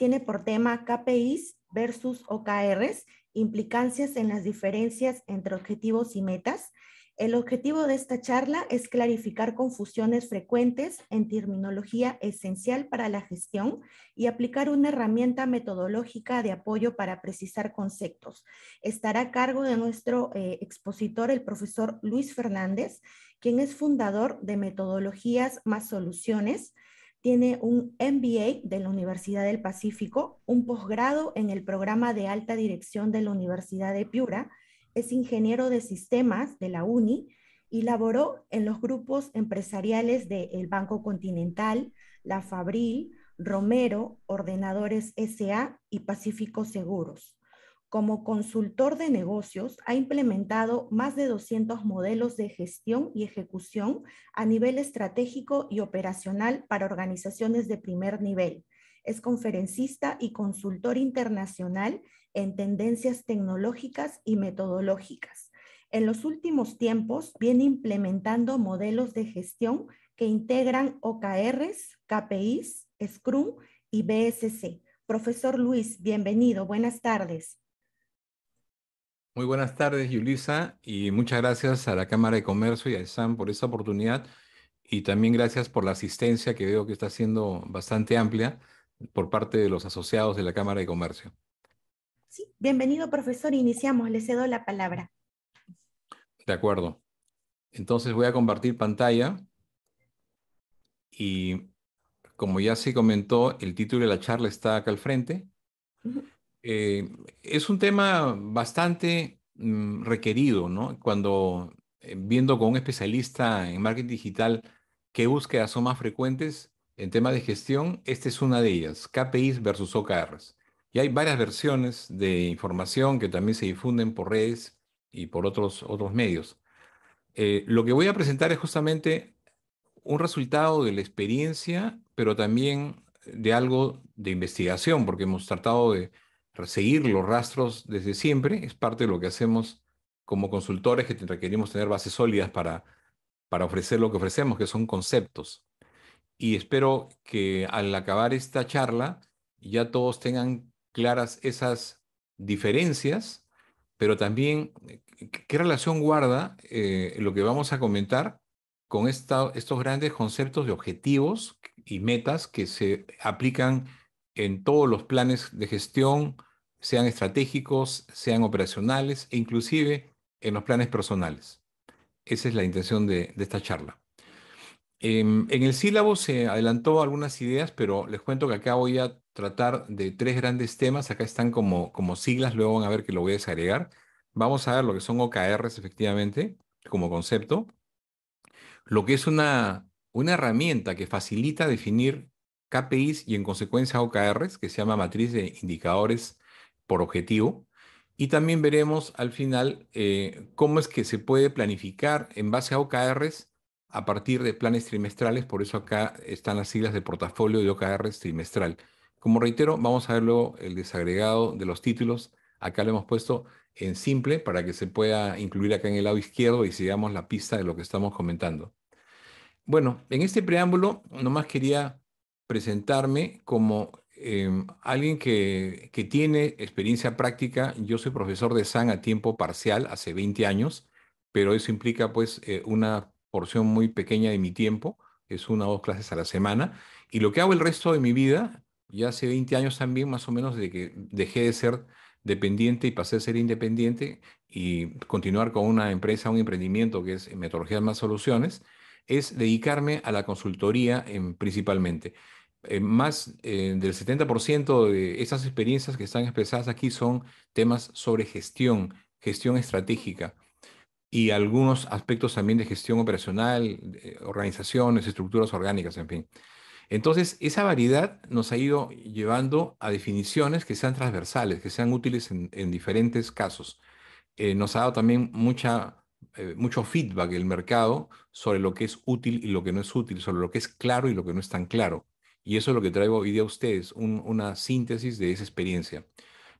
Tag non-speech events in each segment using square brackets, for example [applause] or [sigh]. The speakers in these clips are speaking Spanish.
tiene por tema KPIs versus OKRs, implicancias en las diferencias entre objetivos y metas. El objetivo de esta charla es clarificar confusiones frecuentes en terminología esencial para la gestión y aplicar una herramienta metodológica de apoyo para precisar conceptos. Estará a cargo de nuestro eh, expositor, el profesor Luis Fernández, quien es fundador de Metodologías más Soluciones. Tiene un MBA de la Universidad del Pacífico, un posgrado en el programa de alta dirección de la Universidad de Piura, es ingeniero de sistemas de la UNI y laboró en los grupos empresariales del el Banco Continental, La Fabril, Romero, Ordenadores SA y Pacífico Seguros como consultor de negocios, ha implementado más de 200 modelos de gestión y ejecución a nivel estratégico y operacional para organizaciones de primer nivel. Es conferencista y consultor internacional en tendencias tecnológicas y metodológicas. En los últimos tiempos viene implementando modelos de gestión que integran OKRs, KPIs, Scrum y BSC. Profesor Luis, bienvenido, buenas tardes. Muy buenas tardes, Yulisa, y muchas gracias a la Cámara de Comercio y a SAM por esta oportunidad y también gracias por la asistencia que veo que está siendo bastante amplia por parte de los asociados de la Cámara de Comercio. Sí, bienvenido, profesor. Iniciamos, le cedo la palabra. De acuerdo. Entonces voy a compartir pantalla y como ya se comentó, el título de la charla está acá al frente. Eh, es un tema bastante mm, requerido, ¿no? Cuando eh, viendo con un especialista en marketing digital qué búsquedas son más frecuentes en tema de gestión, esta es una de ellas, KPIs versus OKRs. Y hay varias versiones de información que también se difunden por redes y por otros, otros medios. Eh, lo que voy a presentar es justamente un resultado de la experiencia, pero también de algo de investigación, porque hemos tratado de seguir los rastros desde siempre, es parte de lo que hacemos como consultores que requerimos tener bases sólidas para, para ofrecer lo que ofrecemos, que son conceptos. Y espero que al acabar esta charla ya todos tengan claras esas diferencias, pero también eh, qué relación guarda eh, lo que vamos a comentar con estos grandes conceptos de objetivos y metas que se aplican en todos los planes de gestión, sean estratégicos, sean operacionales e inclusive en los planes personales. Esa es la intención de, esta charla. Em, en el sílabo se adelantó algunas ideas, pero les cuento que acá voy a tratar de tres grandes temas. Acá están como, como siglas, luego van a ver que lo voy a desagregar. Vamos a ver lo que son OKRs efectivamente como concepto. Lo que es una, una herramienta que facilita definir KPIs y en consecuencia OKRs, que se llama matriz de indicadores por objetivo. Y también veremos al final eh, cómo es que se puede planificar en base a OKRs a partir de planes trimestrales. Por eso acá están las siglas de portafolio de OKRs trimestral. Como reitero, vamos a ver luego el desagregado de los títulos. Acá lo hemos puesto en simple para que se pueda incluir acá en el lado izquierdo y sigamos la pista de lo que estamos comentando. Bueno, en este preámbulo nomás quería presentarme como em, alguien que, que, tiene experiencia práctica. Yo soy profesor de SAN a tiempo parcial hace 20 años, pero eso implica pues eh, una porción muy pequeña de mi tiempo, es una o dos clases a la semana. Y lo que hago el resto de mi vida, ya hace 20 años también más o menos de que dejé de ser dependiente y pasé a ser independiente y continuar con una empresa, un emprendimiento que es metodología Más Soluciones, es dedicarme a la consultoría en, em, principalmente. Eh, más eh, del 70% de esas experiencias que están expresadas aquí son temas sobre gestión, gestión estratégica y algunos aspectos también de gestión operacional, organizaciones, estructuras orgánicas, en fin. Entonces, esa variedad nos ha ido llevando a definiciones que sean transversales, que sean útiles en, en diferentes casos. Eh, nos ha dado también mucho feedback el mercado sobre lo que es útil y lo que no es útil, sobre lo que es claro y lo que no es tan claro. Y eso es lo que traigo hoy día a ustedes, una síntesis de esa experiencia.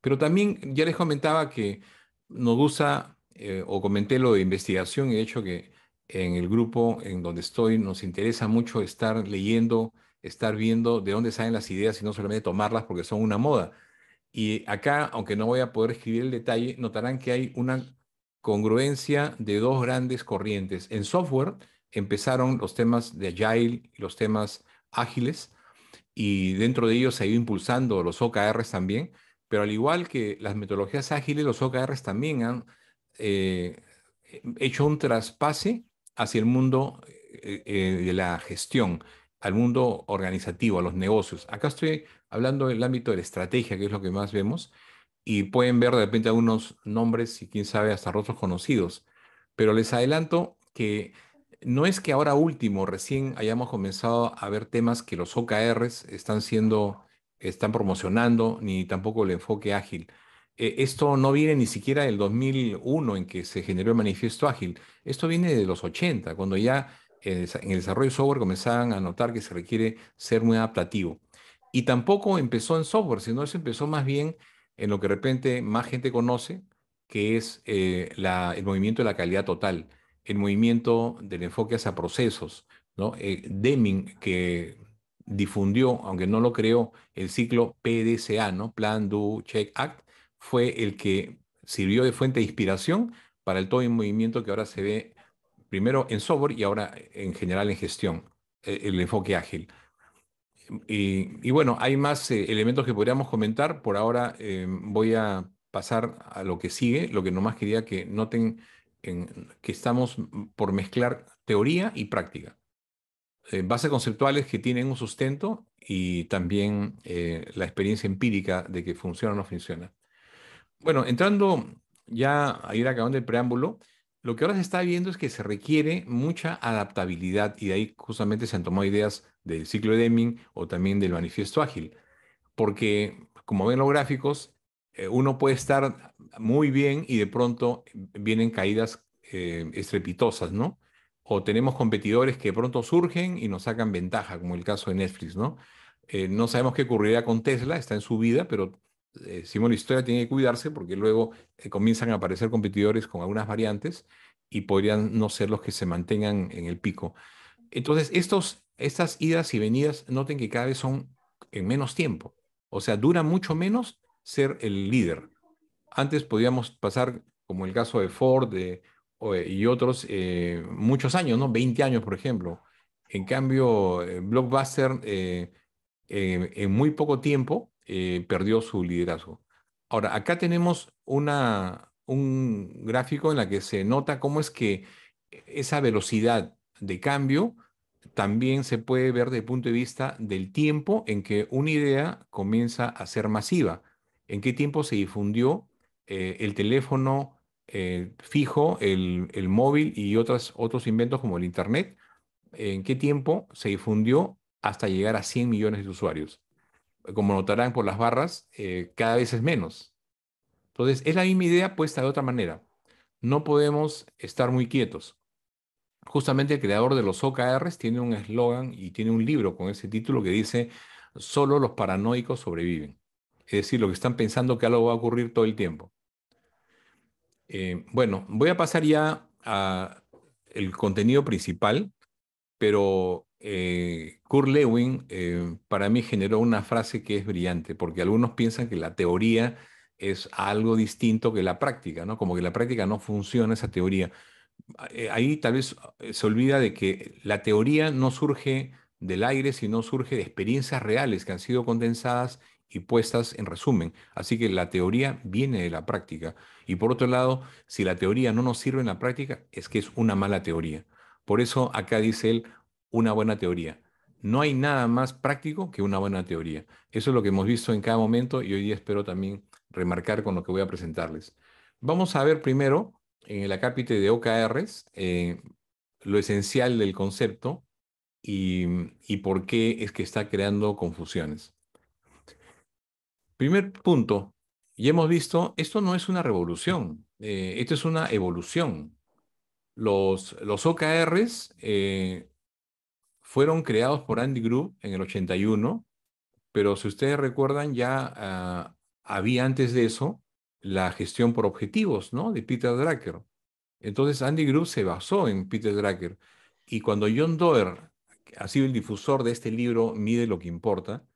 Pero también ya les comentaba que nos gusta, eh, o comenté lo de investigación, y de hecho que en el grupo en donde estoy nos interesa mucho estar leyendo, estar viendo de dónde salen las ideas y no solamente tomarlas porque son una moda. Y acá, aunque no voy a poder escribir el detalle, notarán que hay una congruencia de dos grandes corrientes. En software empezaron los temas de Agile, los temas ágiles, y dentro de ellos se ha ido impulsando los OKRs también, pero al igual que las metodologías ágiles, los OKRs también han eh, hecho un traspase hacia el mundo eh, eh, de la gestión, al mundo organizativo, a los negocios. Acá estoy hablando del ámbito de la estrategia, que es lo que más vemos, y pueden ver de repente algunos nombres y quién sabe hasta rostros conocidos, pero les adelanto que no es que ahora último, recién hayamos comenzado a ver temas que los OKRs están siendo, están promocionando, ni tampoco el enfoque ágil. Eh, esto no viene ni siquiera del 2001 en que se generó el manifiesto ágil. Esto viene de los 80, cuando ya eh, en el desarrollo de software comenzaban a notar que se requiere ser muy adaptativo. Y tampoco empezó en software, sino se empezó más bien en lo que de repente más gente conoce, que es eh, el movimiento de la calidad total el movimiento del enfoque hacia procesos. ¿no? Eh, Deming, que difundió, aunque no lo creó, el ciclo PDCA, ¿no? Plan, Do, Check, Act, fue el que sirvió de fuente de inspiración para el todo el movimiento que ahora se ve primero en software y ahora en general en gestión, e, el, enfoque ágil. Y, bueno, hay más eh, elementos que podríamos comentar. Por ahora eh, voy a pasar a lo que sigue. Lo que nomás quería que noten en, que estamos por mezclar teoría y práctica. base eh, bases conceptuales que tienen un sustento y también eh, la experiencia empírica de que funciona o no funciona. Bueno, entrando ya a ir acabando el preámbulo, lo que ahora se está viendo es que se requiere mucha adaptabilidad y de ahí justamente se han tomado ideas del ciclo de Deming o también del manifiesto ágil, porque como ven los gráficos, eh, uno puede estar muy bien y de pronto vienen caídas eh, estrepitosas, ¿no? O tenemos competidores que de pronto surgen y nos sacan ventaja, como el caso de Netflix, ¿no? Eh, no sabemos qué ocurrirá con Tesla, está en su vida, pero eh, la Historia tiene que cuidarse porque luego eh, comienzan a aparecer competidores con algunas variantes y podrían no ser los que se mantengan en el pico. Entonces, estos, estas idas y venidas, noten que cada vez son en menos tiempo. O sea, dura mucho menos ser el líder antes podíamos pasar, como el caso de Ford eh, eh, y otros, eh, muchos años, ¿no? 20 años, por ejemplo. En cambio, Blockbuster en muy poco tiempo perdió su liderazgo. Ahora, acá tenemos una, un gráfico en el que se nota cómo es que esa velocidad de cambio también se puede ver desde el punto de vista del tiempo en que una idea comienza a ser masiva, en qué tiempo se difundió eh, el teléfono eh, fijo, el, móvil y otros inventos como el Internet, en qué tiempo se difundió hasta llegar a 100 millones de usuarios. Como notarán por las barras, eh, cada vez es menos. Entonces, es la misma idea puesta de otra manera. No podemos estar muy quietos. Justamente el creador de los OKRs tiene un eslogan y tiene un libro con ese título que dice, solo los paranoicos sobreviven. Es decir, lo que están pensando que algo va a ocurrir todo el tiempo. Eh, bueno, voy a pasar ya al el contenido principal, pero eh, Kurt Lewin eh, para mí generó una frase que es brillante, porque algunos piensan que la teoría es algo distinto que la práctica, ¿no? Como que la práctica no funciona esa teoría. Ah, ahí tal vez se olvida de que la teoría no surge del aire, sino surge de experiencias reales que han sido condensadas y puestas en resumen. Así que la teoría viene de la práctica. Y por otro lado, si la teoría no nos sirve en la práctica, es que es una mala teoría. Por eso acá dice él, una buena teoría. No hay nada más práctico que una buena teoría. Eso es lo que hemos visto en cada momento y hoy día espero también remarcar con lo que voy a presentarles. Vamos a ver primero en el acápite de OKRs eh, lo esencial del concepto y por qué es que está creando confusiones. Primer punto, y hemos visto, esto no es una revolución, eh, esto es una evolución. Los, los OKRs eh, fueron creados por Andy Group en el 81, pero si ustedes recuerdan, ya ah, había antes de eso la gestión por objetivos, ¿no? De Peter Drucker. Entonces Andy Group se basó en Peter Drucker. Y cuando John Doerr ha sido el difusor de este libro, Mide lo que importa,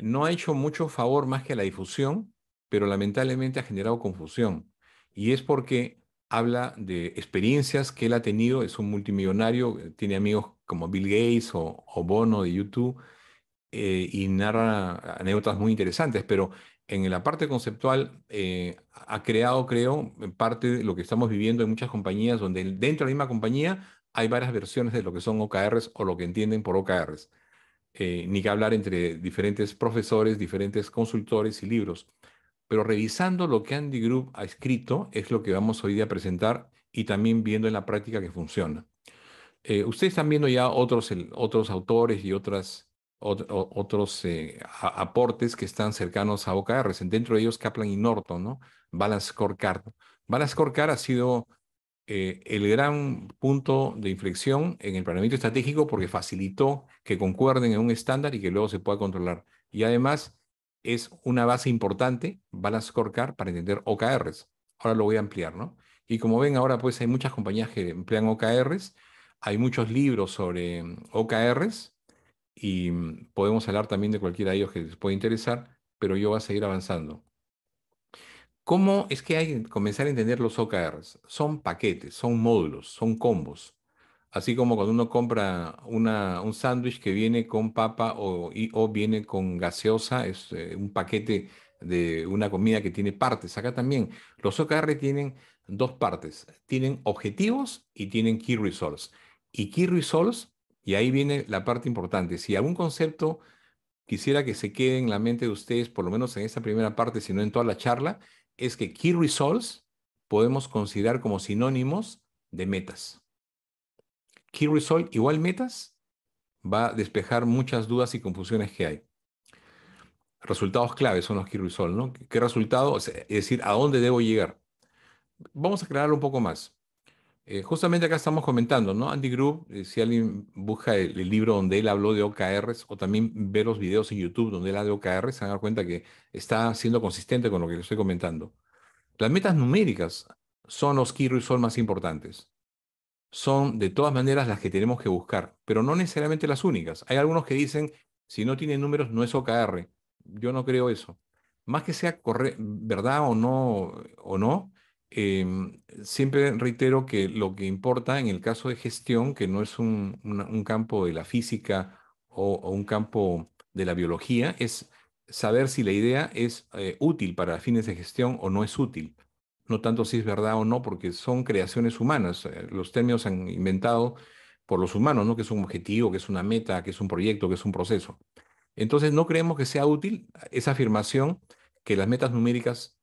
no ha hecho mucho favor más que la difusión, pero lamentablemente ha generado confusión. Y es porque habla de experiencias que él ha tenido, es un multimillonario, eh, tiene amigos como Bill Gates o, Bono de YouTube, eh, y narra anécdotas muy interesantes, pero en la parte conceptual eh, ha creado, creo, parte de lo que estamos viviendo en muchas compañías, donde dentro de la misma compañía hay varias versiones de lo que son OKRs o lo que entienden por OKRs. Eh, ni que hablar entre diferentes profesores, diferentes consultores y libros. Pero revisando lo que Andy Group ha escrito, es lo que vamos hoy día a presentar y también viendo en la práctica que funciona. Eh, ustedes están viendo ya otros, otros autores y otras, otros eh, aportes que están cercanos a OKR, dentro de ellos Kaplan y Norton, ¿no? Balance Scorecard. Balance Scorecard ha sido eh, el gran punto de inflexión en el planeamiento estratégico porque facilitó que concuerden en un estándar y que luego se pueda controlar. Y además es una base importante, Balance Scorecard, para entender OKRs. Ahora lo voy a ampliar, ¿no? Y como ven ahora, pues hay muchas compañías que emplean OKRs, hay muchos libros sobre mm, OKRs y mm, podemos hablar también de cualquiera de ellos que les pueda interesar, pero yo voy a seguir avanzando. ¿Cómo es que hay que comenzar a entender los OKRs? Son paquetes, son módulos, son combos. Así como cuando uno compra una, un sándwich que viene con papa o, viene con gaseosa, es eh, un paquete de una comida que tiene partes. Acá también los OKR tienen dos partes. Tienen objetivos y tienen key results. Y key results, y ahí viene la parte importante. Si algún concepto quisiera que se quede en la mente de ustedes, por lo menos en esta primera parte, si no en toda la charla, es que key results podemos considerar como sinónimos de metas. Key result igual metas va a despejar muchas dudas y confusiones que hay. Resultados clave son los key results, ¿no? ¿Qué resultado? Es decir, ¿a dónde debo llegar? Vamos a aclararlo un poco más. Eh, justamente acá estamos comentando, ¿no? Andy Group, eh, si alguien busca el, libro donde él habló de OKRs o también ve los videos en YouTube donde él habla de OKRs, se van a dar cuenta que está siendo consistente con lo que le estoy comentando. Las metas numéricas son los key son más importantes. Son de todas maneras las que tenemos que buscar, pero no necesariamente las únicas. Hay algunos que dicen, si no tiene números no es OKR. Yo no creo eso. Más que sea verdad o no, o no, Em, siempre reitero que lo que importa en el caso de gestión, que no es un, campo de la física o, un campo de la biología, es saber si la idea es eh, útil para fines de gestión o no es útil. No tanto si es verdad o no, porque son creaciones humanas. Eh, los términos se han inventado por los humanos, ¿no? Que es un objetivo, que es una meta, que es un proyecto, que es un proceso. Entonces, no creemos que sea útil esa afirmación que las metas numéricas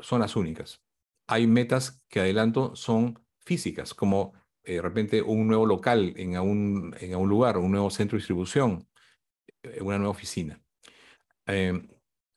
son las únicas hay metas que adelanto son físicas, como eh, de repente un nuevo local en un, en un lugar, un nuevo centro de distribución, eh, una nueva oficina. Em,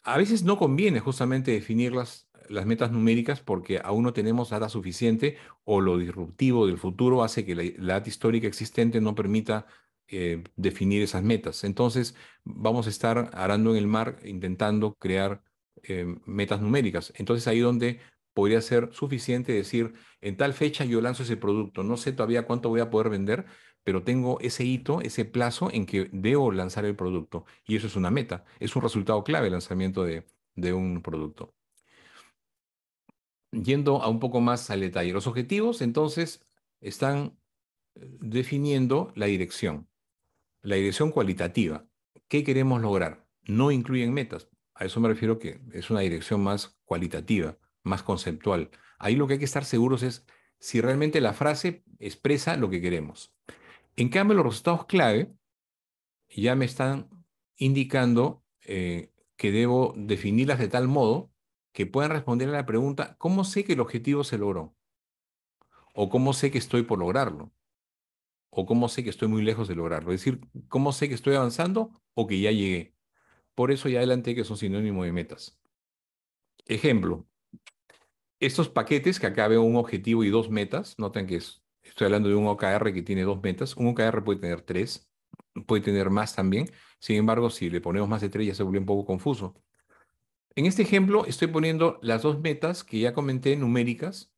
a veces no conviene justamente definir las, metas numéricas porque aún no tenemos data suficiente o lo disruptivo del futuro hace que la, data histórica existente no permita eh, definir esas metas. Entonces vamos a estar arando en el mar intentando crear em, metas numéricas. Entonces ahí donde podría ser suficiente decir, en tal fecha yo lanzo ese producto, no sé todavía cuánto voy a poder vender, pero tengo ese hito, ese plazo en que debo lanzar el producto. Y eso es una meta, es un resultado clave el lanzamiento de, un producto. Yendo a un poco más al detalle, los objetivos entonces están eh, definiendo la dirección, la dirección cualitativa. ¿Qué queremos lograr? No incluyen metas. A eso me refiero que es una dirección más cualitativa más conceptual. Ahí lo que hay que estar seguros es si realmente la frase expresa lo que queremos. En cambio, los resultados clave ya me están indicando eh, que debo definirlas de tal modo que puedan responder a la pregunta, ¿cómo sé que el objetivo se logró? ¿O cómo sé que estoy por lograrlo? ¿O cómo sé que estoy muy lejos de lograrlo? Es decir, ¿cómo sé que estoy avanzando o que ya llegué? Por eso ya adelanté que son sinónimo de metas. Ejemplo, estos paquetes, que acá veo un objetivo y dos metas, noten que estoy hablando de un OKR que tiene dos metas, un OKR puede tener tres, puede tener más también, sin embargo, si le ponemos más de tres ya se vuelve un poco confuso. En este ejemplo estoy poniendo las dos metas que ya comenté numéricas,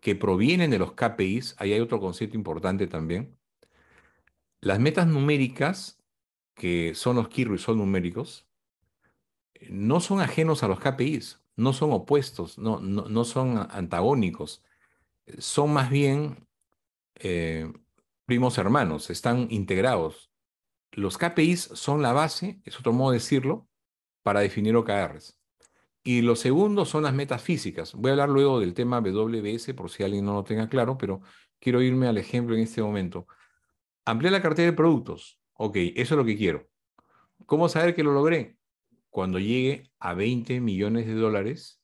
que provienen de los KPIs, ahí hay otro concepto importante también. Las metas numéricas, que son los y son numéricos, no son ajenos a los KPIs no son opuestos, no, no, son antagónicos, son más bien eh, primos hermanos, están integrados. Los KPIs son la base, es otro modo de decirlo, para definir OKRs. Y lo segundo son las metas físicas. Voy a hablar luego del tema WBS por si alguien no lo tenga claro, pero quiero irme al ejemplo en este momento. Amplié la cartera de productos. Ok, eso es lo que quiero. ¿Cómo saber que lo logré? cuando llegue a 20 millones de dólares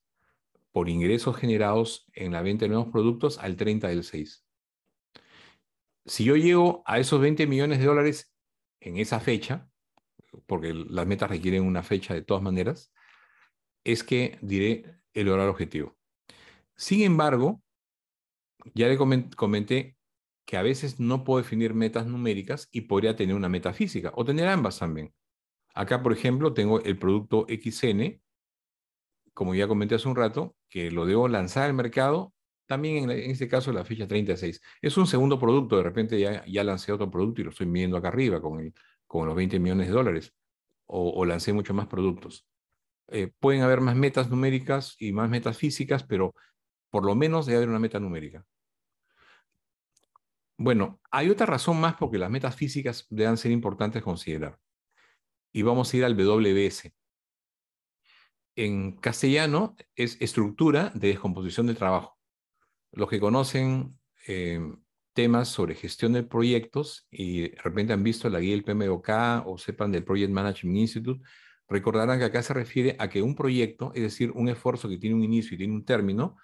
por ingresos generados en la venta de nuevos productos al 30 del 6. Si yo llego a esos 20 millones de dólares en esa fecha, porque las metas requieren una fecha de todas maneras, es que diré el horario objetivo. Sin embargo, ya le comenté que a veces no puedo definir metas numéricas y podría tener una meta física o tener ambas también. Acá, por ejemplo, tengo el producto XN, como ya comenté hace un rato, que lo debo lanzar al mercado también en, este caso la fecha 36. Es un segundo producto, de repente ya, lancé otro producto y lo estoy midiendo acá arriba con, con los 20 millones de dólares o, lancé muchos más productos. Eh, pueden haber más metas numéricas y más metas físicas, pero por lo menos debe haber una meta numérica. Bueno, hay otra razón más porque las metas físicas deben ser importantes considerar y vamos a ir al WBS. En castellano es estructura de descomposición de trabajo. Los que conocen eh, temas sobre gestión de proyectos y de repente han visto la guía del PMOK o sepan del Project Management Institute, recordarán que acá se refiere a que un proyecto, es decir, un esfuerzo que tiene un inicio y tiene un término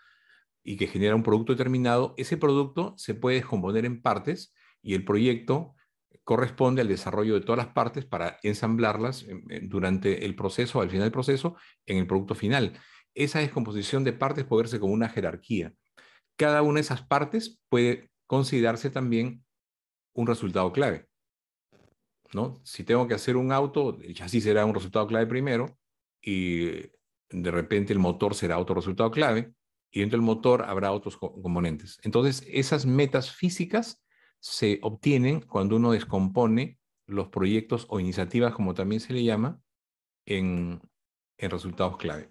y que genera un producto determinado, ese producto se puede descomponer en partes y el proyecto corresponde al desarrollo de todas las partes para ensamblarlas em, em, durante el proceso, al final del proceso, en el producto final. Esa descomposición de partes puede verse como una jerarquía. Cada una de esas partes puede considerarse también un resultado clave. ¿no? Si tengo que hacer un auto, el chasis será un resultado clave primero y de repente el motor será otro resultado clave y dentro del motor habrá otros componentes. Entonces, esas metas físicas se obtienen cuando uno descompone los proyectos o iniciativas, como también se le llama, en, resultados clave.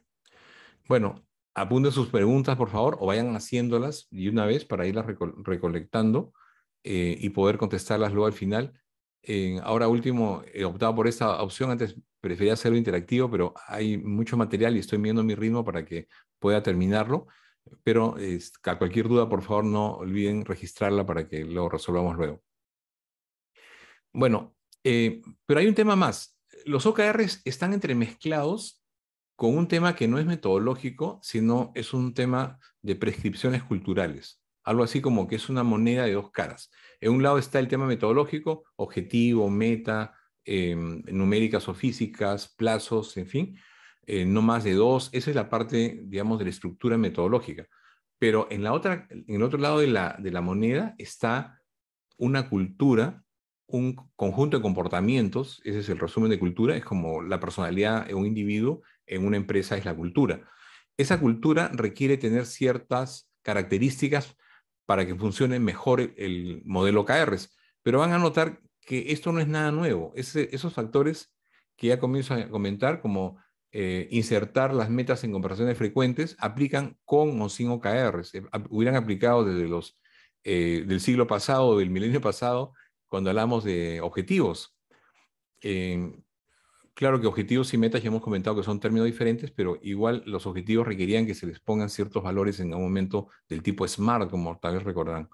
Bueno, apunten sus preguntas, por favor, o vayan haciéndolas de una vez para irlas recolectando eh, y poder contestarlas luego al final. Eh, ahora último, he eh, optado por esta opción, antes prefería hacerlo interactivo, pero hay mucho material y estoy midiendo mi ritmo para que pueda terminarlo. Pero a cualquier duda, por favor, no olviden registrarla para que lo resolvamos luego. Bueno, eh, pero hay un tema más. Los OKRs están entremezclados con un tema que no es metodológico, sino es un tema de prescripciones culturales. Algo así como que es una moneda de dos caras. En un lado está el tema metodológico, objetivo, meta, em, numéricas o físicas, plazos, en fin. Eh, no más de dos. Esa es la parte, digamos, de la estructura metodológica. Pero en, la otra, en el otro lado de la, de la moneda está una cultura, un conjunto de comportamientos, ese es el resumen de cultura, es como la personalidad de un individuo en una empresa es la cultura. Esa cultura requiere tener ciertas características para que funcione mejor el, modelo KRs, pero van a notar que esto no es nada nuevo, esos factores que ya comienzo a comentar, como eh, insertar las metas en comparaciones frecuentes, aplican con o sin OKRs. Eh, hubieran aplicado desde los eh, del siglo pasado, del milenio pasado, cuando hablamos de objetivos. claro que objetivos y metas ya hemos comentado que son términos diferentes, pero igual los objetivos requerían que se les pongan ciertos valores en un momento del tipo SMART, como tal vez recordarán.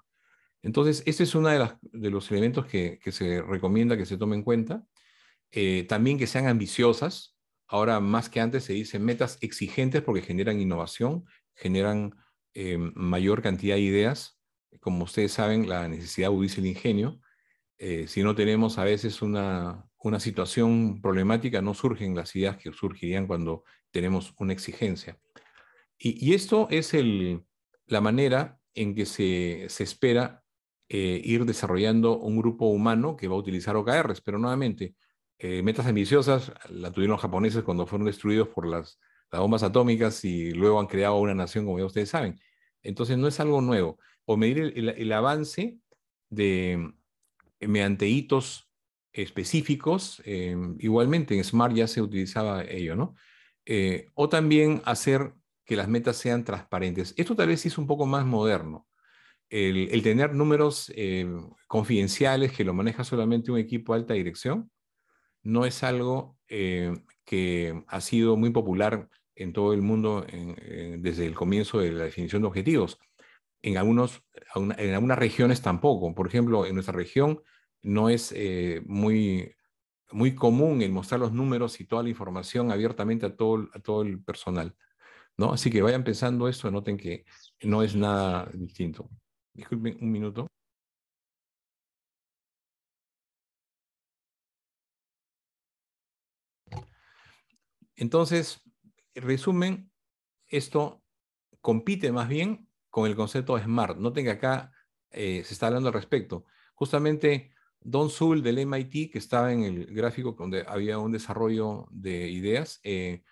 Entonces, este es uno de, los elementos que, se recomienda que se tome en cuenta. también que sean ambiciosas, Ahora más que antes se dicen metas exigentes porque generan innovación, generan eh, mayor cantidad de ideas. Como ustedes saben, la necesidad ubica el ingenio. Eh, si no tenemos a veces una, situación problemática, no surgen las ideas que surgirían cuando tenemos una exigencia. Y, esto es la manera en que se, espera eh, ir desarrollando un grupo humano que va a utilizar OKRs, pero nuevamente, eh, metas ambiciosas la tuvieron los japoneses cuando fueron destruidos por las, bombas atómicas y luego han creado una nación, como ya ustedes saben. Entonces no es algo nuevo. O medir el, avance de, eh, mediante hitos específicos, eh, igualmente en Smart ya se utilizaba ello, ¿no? o también hacer que las metas sean transparentes. Esto tal vez es un poco más moderno. El, tener números confidenciales que lo maneja solamente un equipo de alta dirección no es algo eh, que ha sido muy popular en todo el mundo desde el comienzo de la definición de objetivos. En, algunos, en algunas regiones tampoco. Por ejemplo, en nuestra región no es eh, muy, muy común el mostrar los números y toda la información abiertamente a todo, el personal. ¿no? Así que vayan pensando esto, noten que no es nada distinto. Disculpen un minuto. Entonces, resumen, esto compite más bien con el concepto de smart. No que acá eh, se está hablando al respecto. Justamente Don Sul del MIT, que estaba en el gráfico donde había un desarrollo de ideas, eh,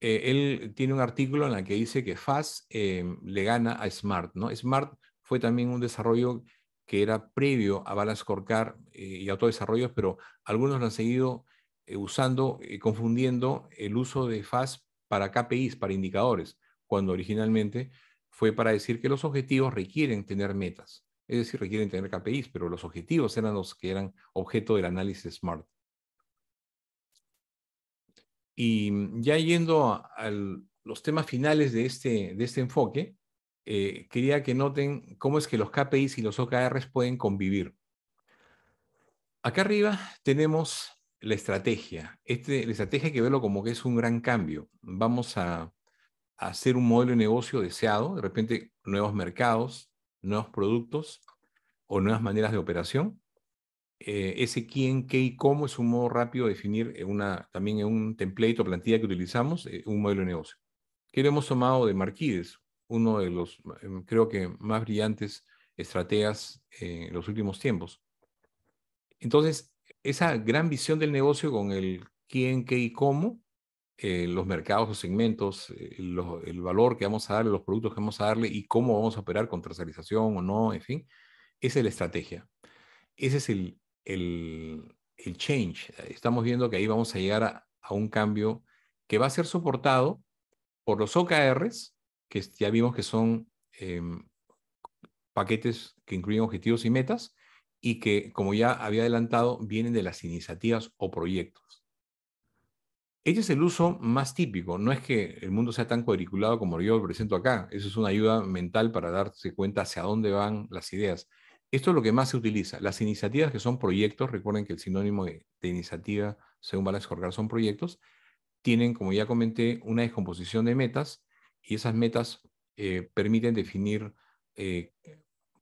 eh, él tiene un artículo en el que dice que FAS le gana a Smart. ¿no? Smart fue también un desarrollo que era previo a Balas Corcar y a otros desarrollos, pero algunos lo han seguido eh, usando confundiendo el uso de FAS para KPIs, para indicadores, cuando originalmente fue para decir que los objetivos requieren tener metas, es decir, requieren tener KPIs, pero los objetivos eran los que eran objeto del análisis SMART. Y mm, ya yendo a, los temas finales de este, de este enfoque, eh, quería que noten cómo es que los KPIs y los OKRs pueden convivir. Acá arriba tenemos la estrategia. Este, la estrategia hay que verlo como que es un gran cambio. Vamos a, hacer un modelo de negocio deseado, de repente nuevos mercados, nuevos productos o nuevas maneras de operación. Eh, ese quién, qué y cómo es un modo rápido de definir eh, una, también en un template o plantilla que utilizamos eh, un modelo de negocio. Que lo hemos tomado de Marquides, uno de los, mm, creo que más brillantes estrategas en los últimos tiempos. Entonces, esa gran visión del negocio con el quién, qué y cómo, eh, los mercados, los segmentos, eh, el valor que vamos a darle, los productos que vamos a darle y cómo vamos a operar con tercerización o no, en fin, esa es la estrategia. Ese es el, el, change. Estamos viendo que ahí vamos a llegar a, un cambio que va a ser soportado por los OKRs, que ya vimos que son em, paquetes que incluyen objetivos y metas, y que, como ya había adelantado, vienen de las iniciativas o proyectos. Este es el uso más típico, no es que el mundo sea tan cuadriculado como yo lo presento acá, eso es una ayuda mental para darse cuenta hacia dónde van las ideas. Esto es lo que más se utiliza. Las iniciativas que son proyectos, recuerden que el sinónimo de, iniciativa, según Balas Jorgar, son proyectos, tienen, como ya comenté, una descomposición de metas y esas metas eh, permiten definir eh,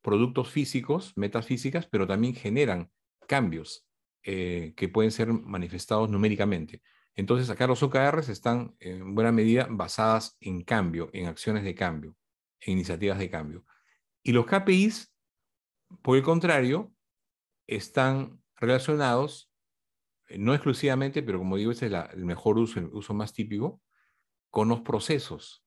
productos físicos, metas físicas, pero también generan cambios eh, que pueden ser manifestados numéricamente. Entonces, acá los OKRs están en buena medida basadas en cambio, en acciones de cambio, en iniciativas de cambio. Y los KPIs, por el contrario, están relacionados, eh, no exclusivamente, pero como digo, ese es el mejor uso, el uso más típico, con los procesos,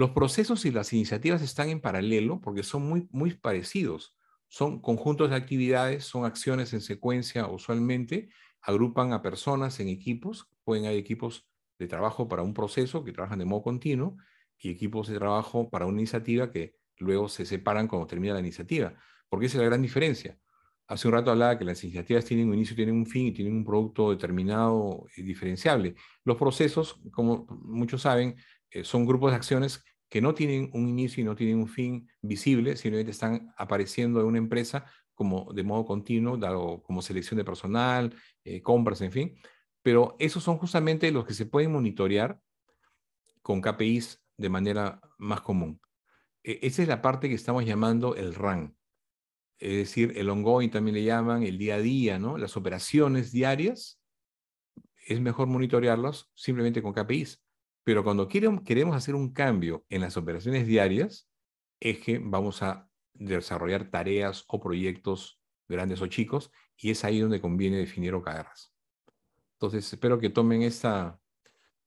los procesos y las iniciativas están en paralelo porque son muy, muy parecidos. Son conjuntos de actividades, son acciones en secuencia usualmente, agrupan a personas en equipos, pueden haber equipos de trabajo para un proceso que trabajan de modo continuo y equipos de trabajo para una iniciativa que luego se separan cuando termina la iniciativa, porque esa es la gran diferencia. Hace un rato hablaba que las iniciativas tienen un inicio, tienen un fin y tienen un producto determinado y diferenciable. Los procesos, como muchos saben, eh, son grupos de acciones que no tienen un inicio y no tienen un fin visible, simplemente están apareciendo en una empresa como de modo continuo, dado como selección de personal, eh, compras, en fin. Pero esos son justamente los que se pueden monitorear con KPIs de manera más común. E, esa es la parte que estamos llamando el RAN, es decir, el ongoing también le llaman, el día a día, ¿no? Las operaciones diarias, es mejor monitorearlos simplemente con KPIs. Pero cuando queremos hacer un cambio en las operaciones diarias, es que vamos a desarrollar tareas o proyectos grandes o chicos, y es ahí donde conviene definir OKRs. Entonces, espero que tomen este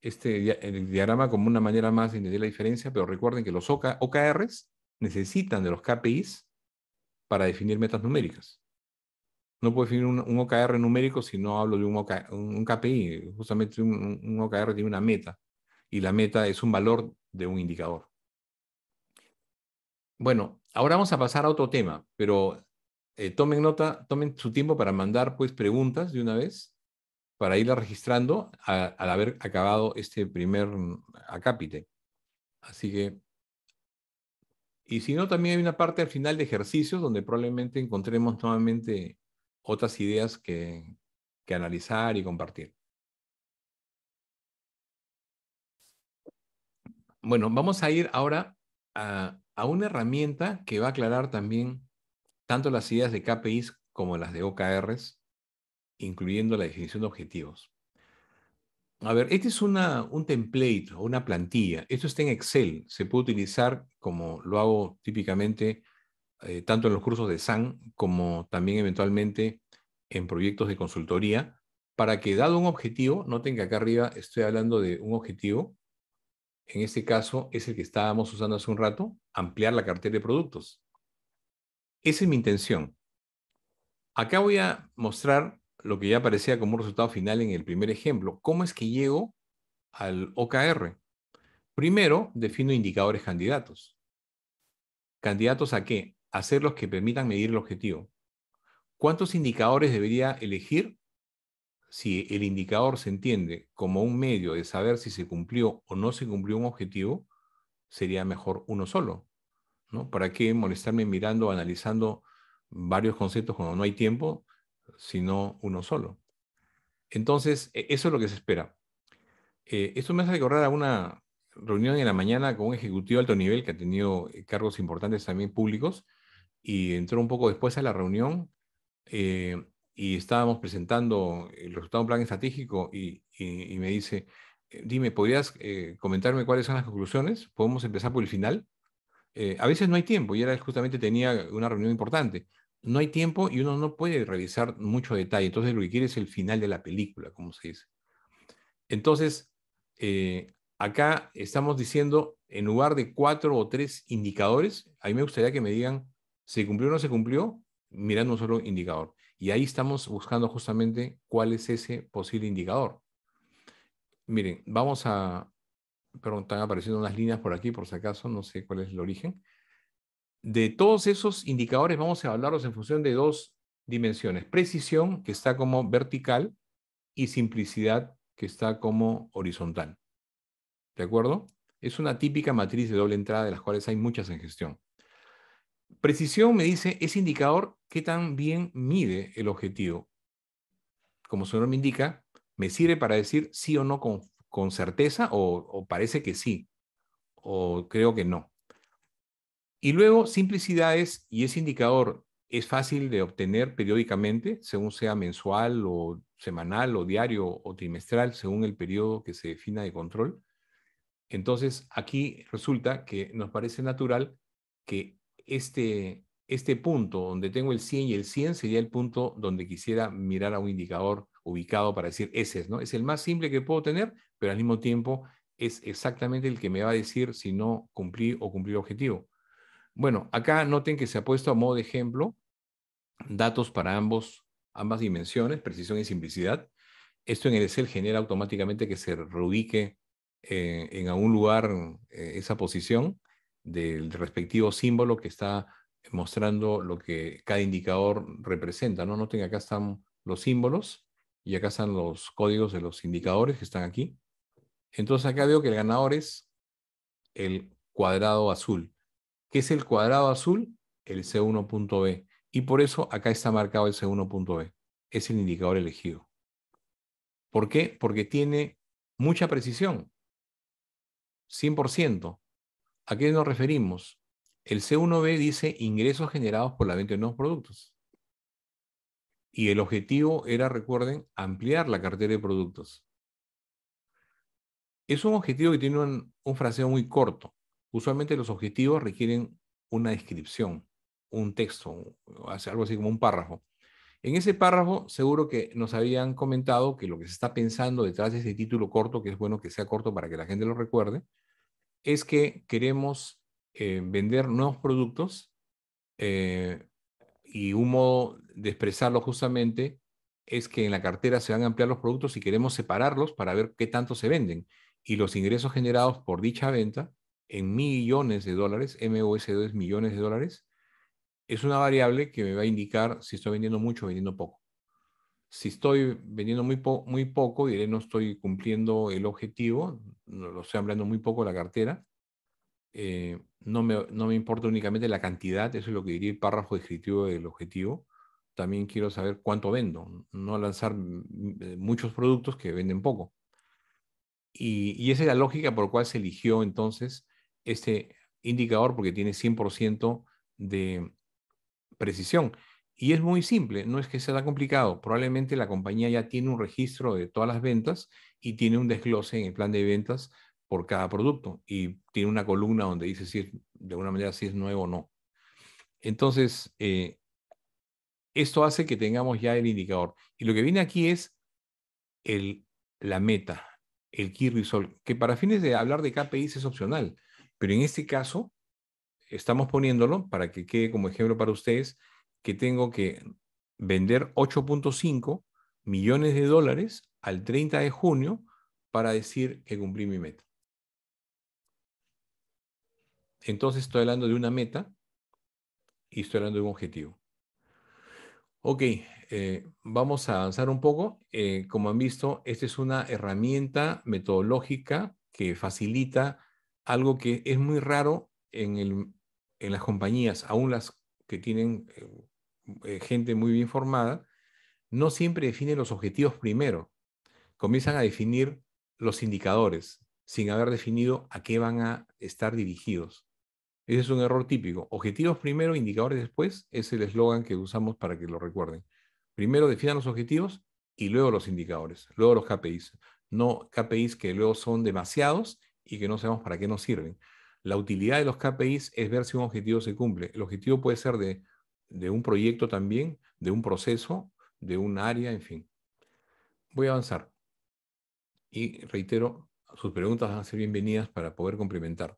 eh, diagrama como una manera más de entender la diferencia, pero recuerden que los OKRs necesitan de los KPIs para definir metas numéricas. No puedo definir un, OKR numérico si no hablo de un, un KPI. Justamente un, OKR tiene una meta y la meta es un valor de un indicador. Bueno, ahora vamos a pasar a otro tema, pero eh, tomen nota, tomen su tiempo para mandar pues preguntas de una vez para irla registrando al haber acabado este primer mm, acápite. Así que, y si no, también hay una parte al final de ejercicios donde probablemente encontremos nuevamente otras ideas que analizar y compartir. Bueno, vamos a ir ahora a, una herramienta que va a aclarar también tanto las ideas de KPIs como las de OKRs, incluyendo la definición de objetivos. A ver, este es una, un template o una plantilla. Esto está en Excel. Se puede utilizar como lo hago típicamente eh, tanto en los cursos de SAN como también eventualmente en proyectos de consultoría para que dado un objetivo, noten que acá arriba estoy hablando de un objetivo, en este caso es el que estábamos usando hace un rato, ampliar la cartera de productos. Esa es mi intención. Acá voy a mostrar lo que ya parecía como un resultado final en el primer ejemplo. ¿Cómo es que llego al OKR? Primero, defino indicadores candidatos. ¿Candidatos a qué? A los que permitan medir el objetivo. ¿Cuántos indicadores debería elegir si el indicador se entiende como un medio de saber si se cumplió o no se cumplió un objetivo, sería mejor uno solo. ¿no? ¿Para qué molestarme mirando, analizando varios conceptos cuando no hay tiempo, sino uno solo? Entonces, e, eso es lo que se espera. Eh, esto me hace recordar a una reunión en la mañana con un ejecutivo de alto nivel que ha tenido eh, cargos importantes también públicos y entró un poco después a la reunión eh, y estábamos presentando el resultado de un plan estratégico y, me dice, eh, dime, ¿podrías eh, comentarme cuáles son las conclusiones? ¿Podemos empezar por el final? Eh, a veces no hay tiempo y era justamente tenía una reunión importante. No hay tiempo y uno no puede revisar mucho detalle. Entonces lo que quiere es el final de la película, como se dice. Entonces, acá estamos diciendo, en lugar de cuatro o tres indicadores, a mí me gustaría que me digan, ¿se cumplió o no se cumplió? Mirando un solo indicador. Y ahí estamos buscando justamente cuál es ese posible indicador. Miren, vamos a... Perdón, están apareciendo unas líneas por aquí, por si acaso, no sé cuál es el origen. De todos esos indicadores vamos a evaluarlos en función de dos dimensiones. Precisión, que está como vertical, y simplicidad, que está como horizontal. ¿De acuerdo? Es una típica matriz de doble entrada de las cuales hay muchas en gestión. Precisión me dice, ese indicador qué tan bien mide el objetivo. Como su nombre indica, me sirve para decir sí o no con, certeza o, o parece que sí o creo que no. Y luego, simplicidades y ese indicador es fácil de obtener periódicamente, según sea mensual o semanal o diario o trimestral, según el periodo que se defina de control. Entonces, aquí resulta que nos parece natural que este este punto donde tengo el 100 y el 100 sería el punto donde quisiera mirar a un indicador ubicado para decir ese es, ¿no? Es el más simple que puedo tener, pero al mismo tiempo es exactamente el que me va a decir si no cumplí o cumplí el objetivo. Bueno, acá noten que se ha puesto a modo de ejemplo datos para ambos, ambas dimensiones, precisión y simplicidad. Esto en el Excel genera automáticamente que se reubique eh, en algún lugar eh, esa posición del respectivo símbolo que está mostrando lo que cada indicador representa, ¿no? Noten que acá están los símbolos y acá están los códigos de los indicadores que están aquí. Entonces acá veo que el ganador es el cuadrado azul. ¿Qué es el cuadrado azul? El C1.B. Y por eso acá está marcado el C1.B. Es el indicador elegido. ¿Por qué? Porque tiene mucha precisión. 100%. ¿A qué nos referimos? El C1B dice ingresos generados por la venta de nuevos productos. Y el objetivo era, recuerden, ampliar la cartera de productos. Es un objetivo que tiene un, un fraseo muy corto. Usualmente los objetivos requieren una descripción, un texto, algo así como un párrafo. En ese párrafo, seguro que nos habían comentado que lo que se está pensando detrás de ese título corto, que es bueno que sea corto para que la gente lo recuerde, es que queremos eh, vender nuevos productos eh, y un modo de expresarlo justamente es que en la cartera se van a ampliar los productos y queremos separarlos para ver qué tanto se venden. Y los ingresos generados por dicha venta en millones de dólares, MOS2 millones de dólares, es una variable que me va a indicar si estoy vendiendo mucho o vendiendo poco. Si estoy vendiendo muy, muy poco, diré no estoy cumpliendo el objetivo, lo estoy ampliando muy poco la cartera, eh, no, me, importa únicamente la cantidad, eso es lo que diría el párrafo descriptivo del objetivo. También quiero saber cuánto vendo, no lanzar muchos productos que venden poco. Y, esa es la lógica por la cual se eligió entonces este indicador, porque tiene 100% de precisión. Y es muy simple, no es que sea complicado. Probablemente la compañía ya tiene un registro de todas las ventas y tiene un desglose en el plan de ventas por cada producto y tiene una columna donde dice si de alguna manera si es nuevo o no. Entonces, eh, esto hace que tengamos ya el indicador. Y lo que viene aquí es el, la meta, el key result, que para fines de hablar de KPIs es opcional, pero en este caso estamos poniéndolo para que quede como ejemplo para ustedes que tengo que vender 8.5 millones de dólares al 30 de junio para decir que cumplí mi meta. Entonces estoy hablando de una meta y estoy hablando de un objetivo. Ok, eh, vamos a avanzar un poco. Eh, como han visto, esta es una herramienta metodológica que facilita algo que es muy raro en, las compañías, aún las que tienen eh, gente muy bien formada, no siempre definen los objetivos primero. Comienzan a definir los indicadores sin haber definido a qué van a estar dirigidos. Ese es un error típico. Objetivos primero, indicadores después, es el eslogan que usamos para que lo recuerden. Primero definan los objetivos y luego los indicadores, luego los KPIs. No KPIs que luego son demasiados y que no sabemos para qué nos sirven. La utilidad de los KPIs es ver si un objetivo se cumple. El objetivo puede ser de, de un proyecto también, de un proceso, de un área, en fin. Voy a avanzar. Y reitero, sus preguntas van a ser bienvenidas para poder complementar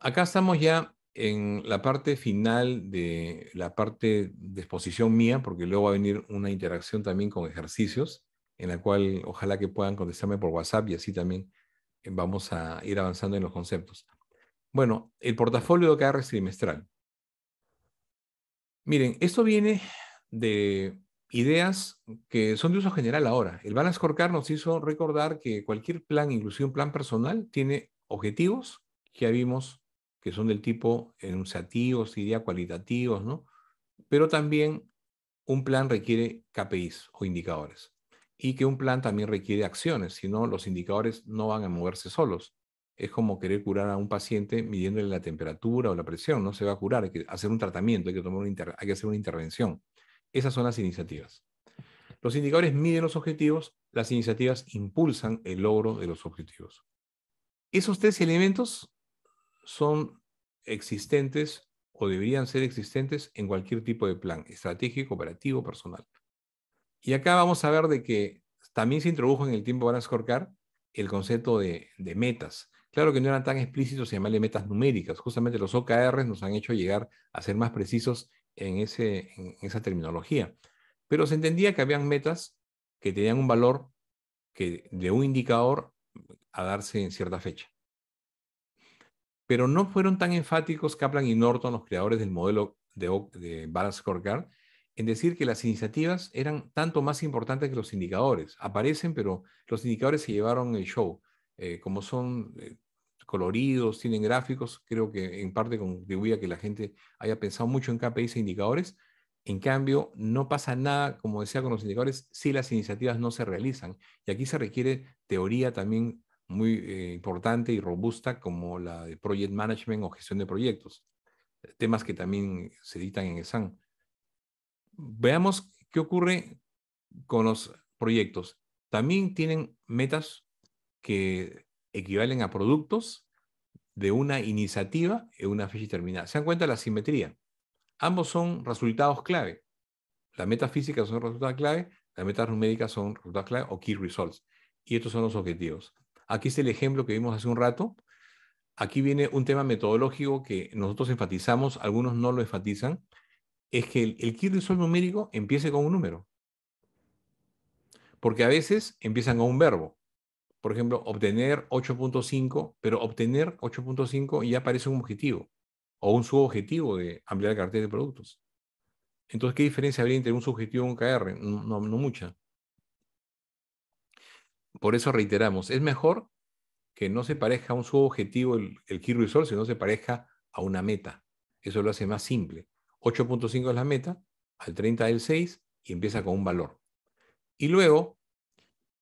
acá estamos ya en la parte final de la parte de exposición mía, porque luego va a venir una interacción también con ejercicios, en la cual ojalá que puedan contestarme por WhatsApp y así también eh, vamos a ir avanzando en los conceptos. Bueno, el portafolio de cada trimestral. Miren, esto viene de ideas que son de uso general ahora. El Balance Corcar nos hizo recordar que cualquier plan, inclusive un plan personal, tiene objetivos que ya vimos que son del tipo enunciativos, ideas cualitativos, ¿no? Pero también un plan requiere KPIs o indicadores y que un plan también requiere acciones, si no los indicadores no van a moverse solos. Es como querer curar a un paciente midiéndole la temperatura o la presión, no se va a curar, hay que hacer un tratamiento, hay que, tomar hay que hacer una intervención. Esas son las iniciativas. Los indicadores miden los objetivos, las iniciativas impulsan el logro de los objetivos. Esos tres elementos son existentes o deberían ser existentes en cualquier tipo de plan, estratégico, operativo, personal. Y acá vamos a ver de que también se introdujo en el tiempo para escorcar el concepto de, metas. Claro que no eran tan explícitos se llamarle metas numéricas. Justamente los OKR nos han hecho llegar a ser más precisos en, en esa terminología. Pero se entendía que habían metas que tenían un valor que, de un indicador a darse en cierta fecha pero no fueron tan enfáticos Kaplan y Norton, los creadores del modelo de, de Scorecard, en decir que las iniciativas eran tanto más importantes que los indicadores. Aparecen, pero los indicadores se llevaron el show. Eh, como son eh, coloridos, tienen gráficos, creo que en parte contribuye a que la gente haya pensado mucho en KPIs e indicadores. En cambio, no pasa nada, como decía, con los indicadores si las iniciativas no se realizan. Y aquí se requiere teoría también muy eh, importante y robusta como la de Project Management o gestión de proyectos, eh, temas que también se editan en el SAN. Veamos qué ocurre con los proyectos. También tienen metas que equivalen a productos de una iniciativa en una fecha terminada. Se dan cuenta de la simetría. Ambos son resultados clave. Las metas físicas son resultados clave, las metas numéricas son resultados clave o key results. Y estos son los objetivos. Aquí está el ejemplo que vimos hace un rato. Aquí viene un tema metodológico que nosotros enfatizamos, algunos no lo enfatizan, es que el, de sol numérico empiece con un número. Porque a veces empiezan con un verbo. Por ejemplo, obtener 8.5, pero obtener 8.5 ya parece un objetivo o un subobjetivo de ampliar el cartel de productos. Entonces, ¿qué diferencia habría entre un subjetivo y un KR? no mucha. Por eso reiteramos, es mejor que no se parezca a un subobjetivo el, Key Result, sino se parezca a una meta. Eso lo hace más simple. 8.5 es la meta, al 30 el 6 y empieza con un valor. Y luego,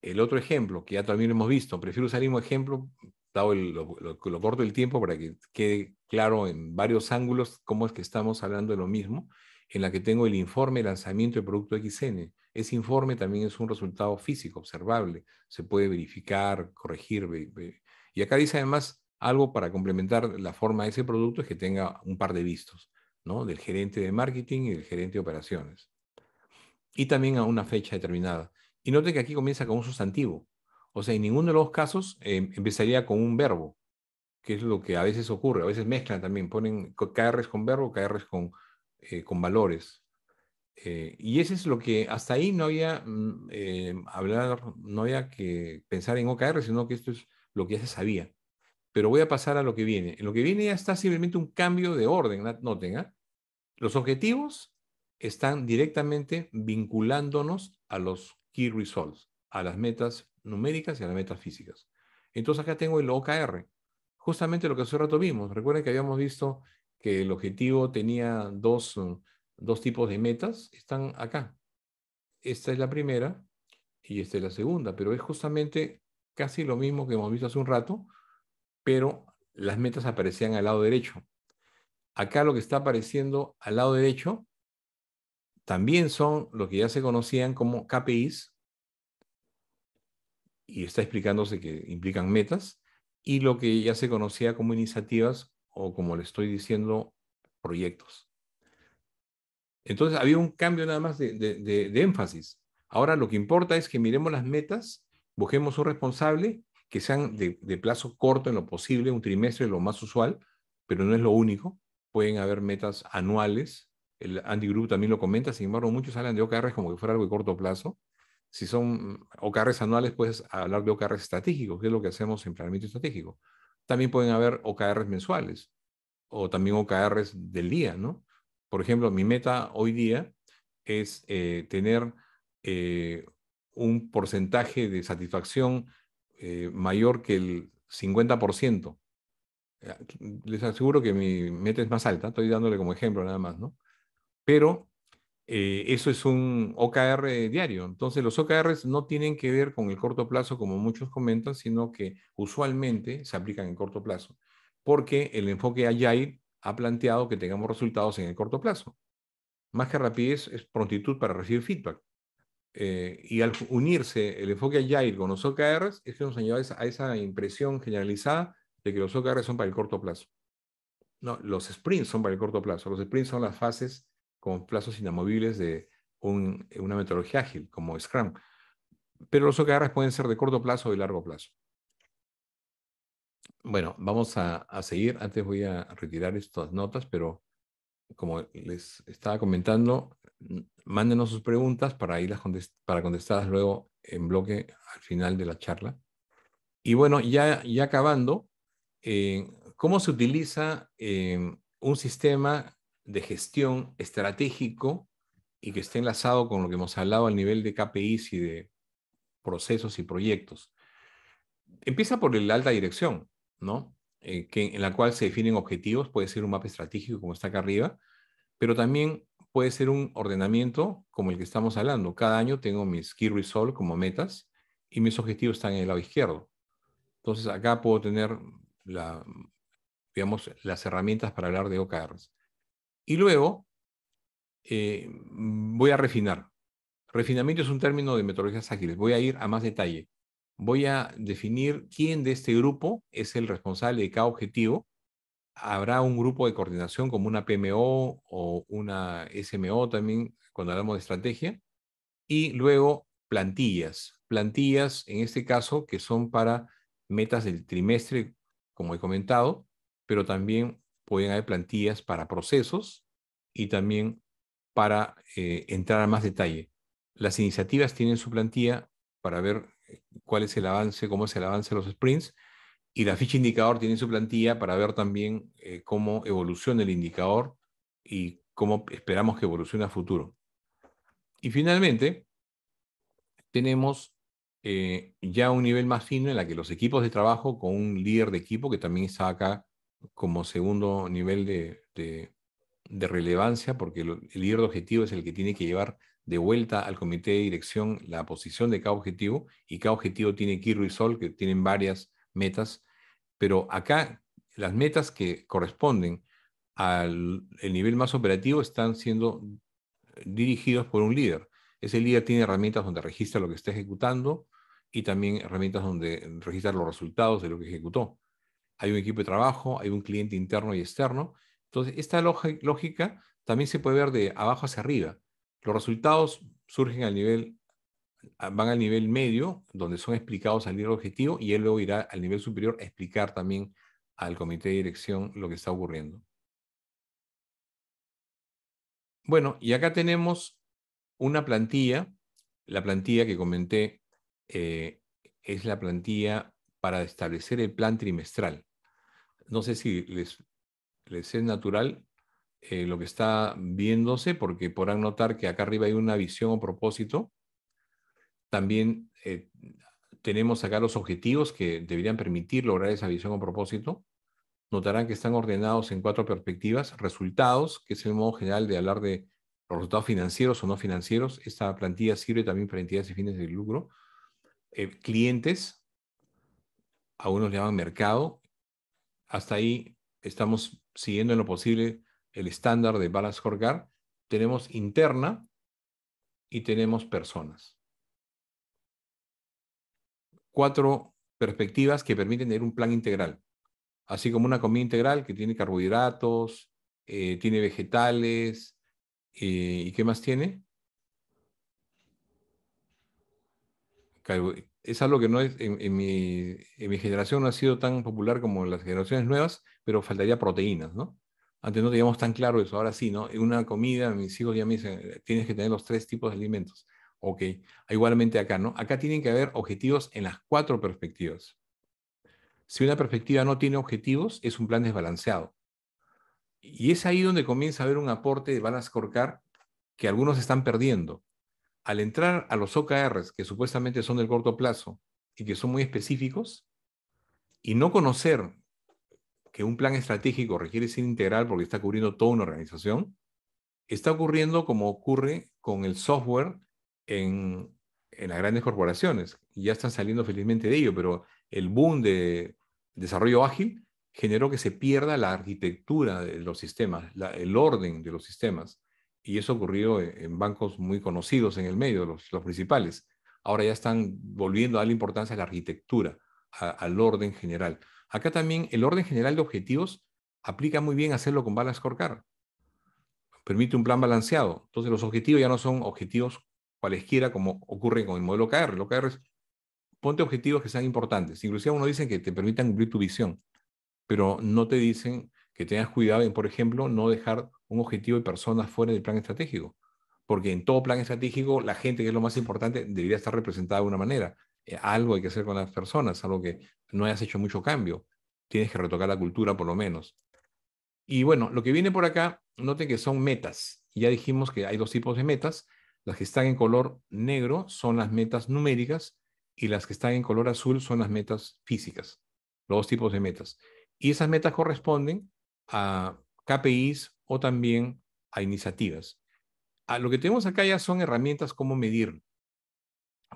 el otro ejemplo, que ya también hemos visto, prefiero usar el mismo ejemplo, dado el, lo, corto el tiempo para que quede claro en varios ángulos cómo es que estamos hablando de lo mismo, en la que tengo el informe de lanzamiento del producto XN. Ese informe también es un resultado físico, observable, se puede verificar, corregir. Y acá dice además algo para complementar la forma de ese producto es que tenga un par de vistos, ¿no? Del gerente de marketing y del gerente de operaciones. Y también a una fecha determinada. Y note que aquí comienza con un sustantivo. O sea, en ninguno de los casos em, empezaría con un verbo, que es lo que a veces ocurre. A veces mezclan también, ponen KRs con verbo, KRs con, eh, con valores. Eh, y eso es lo que hasta ahí no había mm, eh, hablar, no había que pensar en OKR, sino que esto es lo que ya se sabía. Pero voy a pasar a lo que viene. En lo que viene ya está simplemente un cambio de orden, no tenga ¿ah? Los objetivos están directamente vinculándonos a los key results, a las metas numéricas y a las metas físicas. Entonces acá tengo el OKR, justamente lo que hace rato vimos. Recuerden que habíamos visto que el objetivo tenía dos mm, dos tipos de metas están acá. Esta es la primera y esta es la segunda, pero es justamente casi lo mismo que hemos visto hace un rato, pero las metas aparecían al lado derecho. Acá lo que está apareciendo al lado derecho también son lo que ya se conocían como KPIs, y está explicándose que implican metas, y lo que ya se conocía como iniciativas o como le estoy diciendo, proyectos. Entonces había un cambio nada más de, énfasis. Ahora lo que importa es que miremos las metas, busquemos un responsable, que sean de, plazo corto en lo posible, un trimestre lo más usual, pero no es lo único. Pueden haber metas anuales. El Andy Group también lo comenta, sin embargo, muchos hablan de OKRs como que fuera algo de corto plazo. Si son OKRs anuales, puedes hablar de OKRs estratégicos, que es lo que hacemos en planeamiento estratégico. También pueden haber OKRs mensuales o también OKRs del día, ¿no? Por ejemplo, mi meta hoy día es eh, tener eh, un porcentaje de satisfacción eh, mayor que el 50%. Les aseguro que mi meta es más alta, estoy dándole como ejemplo nada más, ¿no? Pero eso es un OKR diario. Entonces, los OKRs no tienen que ver con el corto plazo, como muchos comentan, sino que usualmente se aplican en corto plazo, porque el enfoque Agile ha planteado que tengamos resultados en el corto plazo. Más que rapidez es prontitud para recibir feedback. Eh, y al unirse el enfoque Agile con los OKRs, es que nos añade a esa impresión generalizada de que los OKRs son para el corto plazo. No, los sprints son para el corto plazo. Los sprints son las fases con plazos inamovibles de una metodología ágil, como Scrum. Pero los OKRs pueden ser de corto plazo o de largo plazo. Bueno, vamos a, seguir. Antes voy a retirar estas notas, pero como les estaba comentando, mm, mándenos sus preguntas para para contestarlas luego en bloque al final de la charla. Y bueno, ya, ya acabando, eh, ¿cómo se utiliza eh, un sistema de gestión estratégico y que esté enlazado con lo que hemos hablado al nivel de KPIs y de procesos y proyectos? Empieza por la alta dirección. ¿no? Eh, que, en la cual se definen objetivos, puede ser un mapa estratégico como está acá arriba, pero también puede ser un ordenamiento como el que estamos hablando. Cada año tengo mis Key Resolve como metas y mis objetivos están en el lado izquierdo. Entonces acá puedo tener las herramientas para hablar de OKRs. Y luego eh, voy a refinar. Refinamiento es un término de metodologías ágiles. Voy a ir a más detalle voy a definir quién de este grupo es el responsable de cada objetivo. Habrá un grupo de coordinación como una PMO o una SMO también cuando hablamos de estrategia. Y luego plantillas. Plantillas, en este caso, que son para metas del trimestre, como he comentado, pero también pueden haber plantillas para procesos y también para eh, entrar a más detalle. Las iniciativas tienen su plantilla para ver cuál es el avance, cómo es el avance de los sprints. Y la ficha indicador tiene su plantilla para ver también eh, cómo evoluciona el indicador y cómo esperamos que evolucione a futuro. Y finalmente, tenemos eh, ya un nivel más fino en la que los equipos de trabajo con un líder de equipo que también está acá como segundo nivel de, de relevancia, porque el líder de objetivo es el que tiene que llevar de vuelta al comité de dirección la posición de cada objetivo y cada objetivo tiene Kiru y Sol que tienen varias metas, pero acá las metas que corresponden al nivel más operativo están siendo dirigidos por un líder. Ese líder tiene herramientas donde registra lo que está ejecutando y también herramientas donde registra los resultados de lo que ejecutó. Hay un equipo de trabajo, hay un cliente interno y externo. Entonces, esta lógica también se puede ver de abajo hacia arriba. Los resultados surgen al nivel, van al nivel medio, donde son explicados al nivel objetivo, y él luego irá al nivel superior a explicar también al comité de dirección lo que está ocurriendo. Bueno, y acá tenemos una plantilla, la plantilla que comenté eh, es la plantilla para establecer el plan trimestral. No sé si les, les es natural eh, lo que está viéndose, porque podrán notar que acá arriba hay una visión o propósito. También eh, tenemos acá los objetivos que deberían permitir lograr esa visión o propósito. Notarán que están ordenados en cuatro perspectivas. Resultados, que es el modo general de hablar de los resultados financieros o no financieros. Esta plantilla sirve también para entidades y fines de lucro. Eh, clientes, algunos le llaman mercado. Hasta ahí estamos siguiendo en lo posible el estándar de Balas Horgar, tenemos interna y tenemos personas. Cuatro perspectivas que permiten tener un plan integral, así como una comida integral que tiene carbohidratos, eh, tiene vegetales, eh, ¿y qué más tiene? Es algo que no es, en, mi, en mi generación no ha sido tan popular como en las generaciones nuevas, pero faltaría proteínas, ¿no? Antes no teníamos tan claro eso, ahora sí, ¿no? En una comida, mis hijos ya me dicen, eh, tienes que tener los tres tipos de alimentos. Ok, igualmente acá, ¿no? Acá tienen que haber objetivos en las cuatro perspectivas. Si una perspectiva no tiene objetivos, es un plan desbalanceado. Y es ahí donde comienza a haber un aporte de balas corcar que algunos están perdiendo. Al entrar a los OKRs, que supuestamente son del corto plazo y que son muy específicos, y no conocer que un plan estratégico requiere ser integral porque está cubriendo toda una organización, está ocurriendo como ocurre con el software en, las grandes corporaciones. ya están saliendo felizmente de ello, pero el boom de desarrollo ágil generó que se pierda la arquitectura de los sistemas, el orden de los sistemas. Y eso ocurrió en, bancos muy conocidos en el medio, los, los, principales. Ahora ya están volviendo a darle importancia a la arquitectura, al orden general. Acá también el orden general de objetivos aplica muy bien hacerlo con balas Scorecard. Permite un plan balanceado. Entonces los objetivos ya no son objetivos cualesquiera como ocurre con el modelo KR. El KR es ponte objetivos que sean importantes. Inclusive uno dicen que te permitan cumplir tu visión, pero no te dicen que tengas cuidado en, por ejemplo, no dejar un objetivo de personas fuera del plan estratégico. Porque en todo plan estratégico, la gente, que es lo más importante, debería estar representada de una manera. Eh, algo hay que hacer con las personas, algo que no hayas hecho mucho cambio. Tienes que retocar la cultura por lo menos. Y bueno, lo que viene por acá, note que son metas. Ya dijimos que hay dos tipos de metas. Las que están en color negro son las metas numéricas y las que están en color azul son las metas físicas. Los dos tipos de metas. Y esas metas corresponden a KPIs o también a iniciativas. A lo que tenemos acá ya son herramientas como medir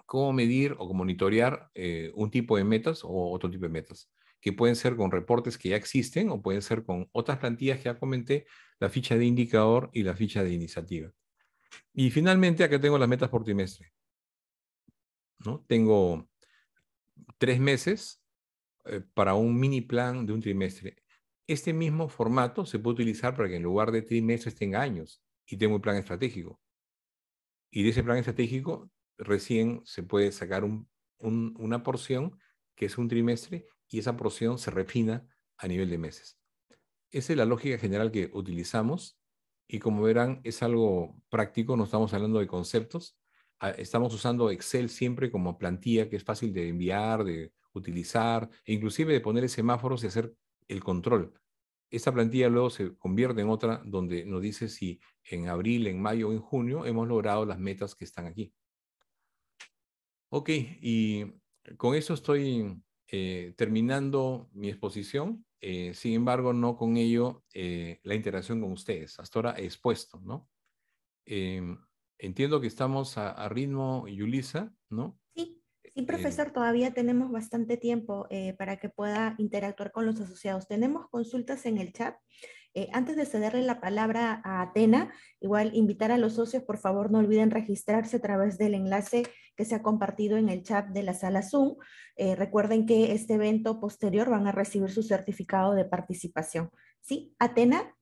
cómo medir o monitorear eh, un tipo de metas o otro tipo de metas, que pueden ser con reportes que ya existen o pueden ser con otras plantillas que ya comenté, la ficha de indicador y la ficha de iniciativa. Y finalmente, acá tengo las metas por trimestre. ¿no? Tengo tres meses eh, para un mini plan de un trimestre. Este mismo formato se puede utilizar para que en lugar de trimestres tenga años y tengo un plan estratégico. Y de ese plan estratégico recién se puede sacar una porción que es un trimestre y esa porción se refina a nivel de meses. Esa es la lógica general que utilizamos y como verán es algo práctico, no estamos hablando de conceptos, ah, estamos usando Excel siempre como plantilla que es fácil de enviar, de utilizar e inclusive de poner semáforos y hacer el control. Esta plantilla luego se convierte en otra donde nos dice si en abril, en mayo o en junio hemos logrado las metas que están aquí. Ok, y con eso estoy eh, terminando mi exposición. Eh, sin embargo, no con ello eh, la interacción con ustedes. Hasta ahora he expuesto, ¿no? Em, entiendo que estamos a, a ritmo, Yulisa, ¿no? Sí, sí, profesor, todavía tenemos bastante tiempo para que pueda interactuar con los asociados. Tenemos consultas en el chat. Eh, antes de cederle la palabra a Atena, igual invitar a los socios, por favor, no olviden registrarse a través del enlace que se ha compartido en el chat de la sala Zoom. Eh, recuerden que este evento posterior van a recibir su certificado de participación. ¿Sí? Atena.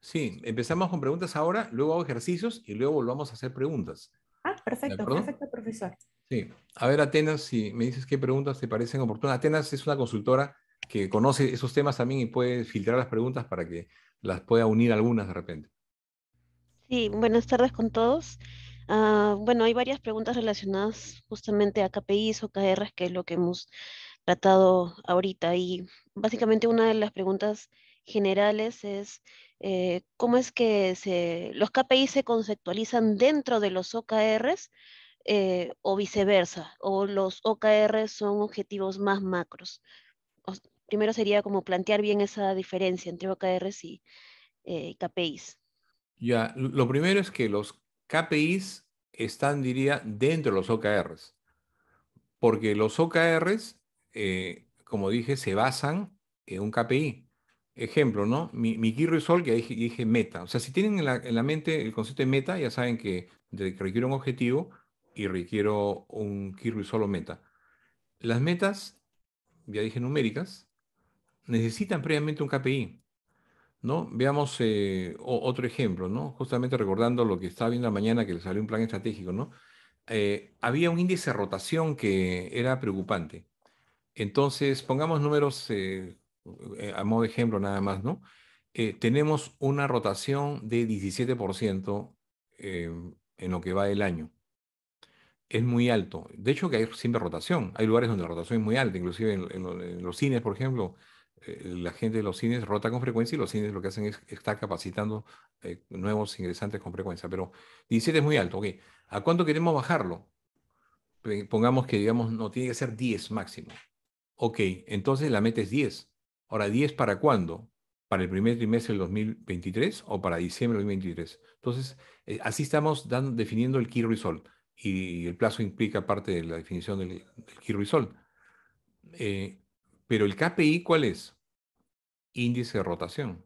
Sí, empezamos con preguntas ahora, luego hago ejercicios y luego volvamos a hacer preguntas. Ah, perfecto, perfecto, profesor. Sí, a ver, Atenas, si me dices qué preguntas te parecen oportunas. Atenas es una consultora que conoce esos temas también y puede filtrar las preguntas para que las pueda unir algunas de repente. Sí, buenas tardes con todos. Ah, bueno, hay varias preguntas relacionadas justamente a KPIs o KRs, que es lo que hemos tratado ahorita. Y básicamente una de las preguntas generales es eh, cómo es que se, los KPIs se conceptualizan dentro de los OKRs eh, o viceversa, o los OKRs son objetivos más macros primero sería como plantear bien esa diferencia entre OKRs y eh, KPIs. Ya, lo primero es que los KPIs están, diría, dentro de los OKRs, porque los OKRs, eh, como dije, se basan en un KPI. Ejemplo, ¿no? Mi, mi key sol que dije, dije, meta. O sea, si tienen en la, mente el concepto de meta, ya saben que, requiero un objetivo y requiero un key result o meta. Las metas, ya dije numéricas, necesitan previamente un KPI. ¿no? Veamos eh, otro ejemplo, ¿no? justamente recordando lo que estaba viendo la mañana que le salió un plan estratégico. ¿no? Eh, había un índice de rotación que era preocupante. Entonces, pongamos números eh, a modo de ejemplo nada más, ¿no? tenemos una rotación de 17% em, en lo que va el año. Es muy alto. De hecho, que hay siempre rotación. Hay lugares donde la rotación es muy alta, inclusive en los cines, por ejemplo, eh, la gente de los cines rota con frecuencia y los cines lo que hacen es estar capacitando eh, nuevos ingresantes con frecuencia. Pero 17 es muy alto, ok. ¿A cuánto queremos bajarlo? Pongamos que, digamos, no tiene que ser 10 máximo. Ok, entonces la meta es 10. Ahora, ¿10 para cuándo? ¿Para el primer trimestre del 2023 o para diciembre del 2023? Entonces, eh, así estamos dando, definiendo el key result. Y, el plazo implica parte de la definición del, key result. Pero el KPI, ¿cuál es? Índice de rotación.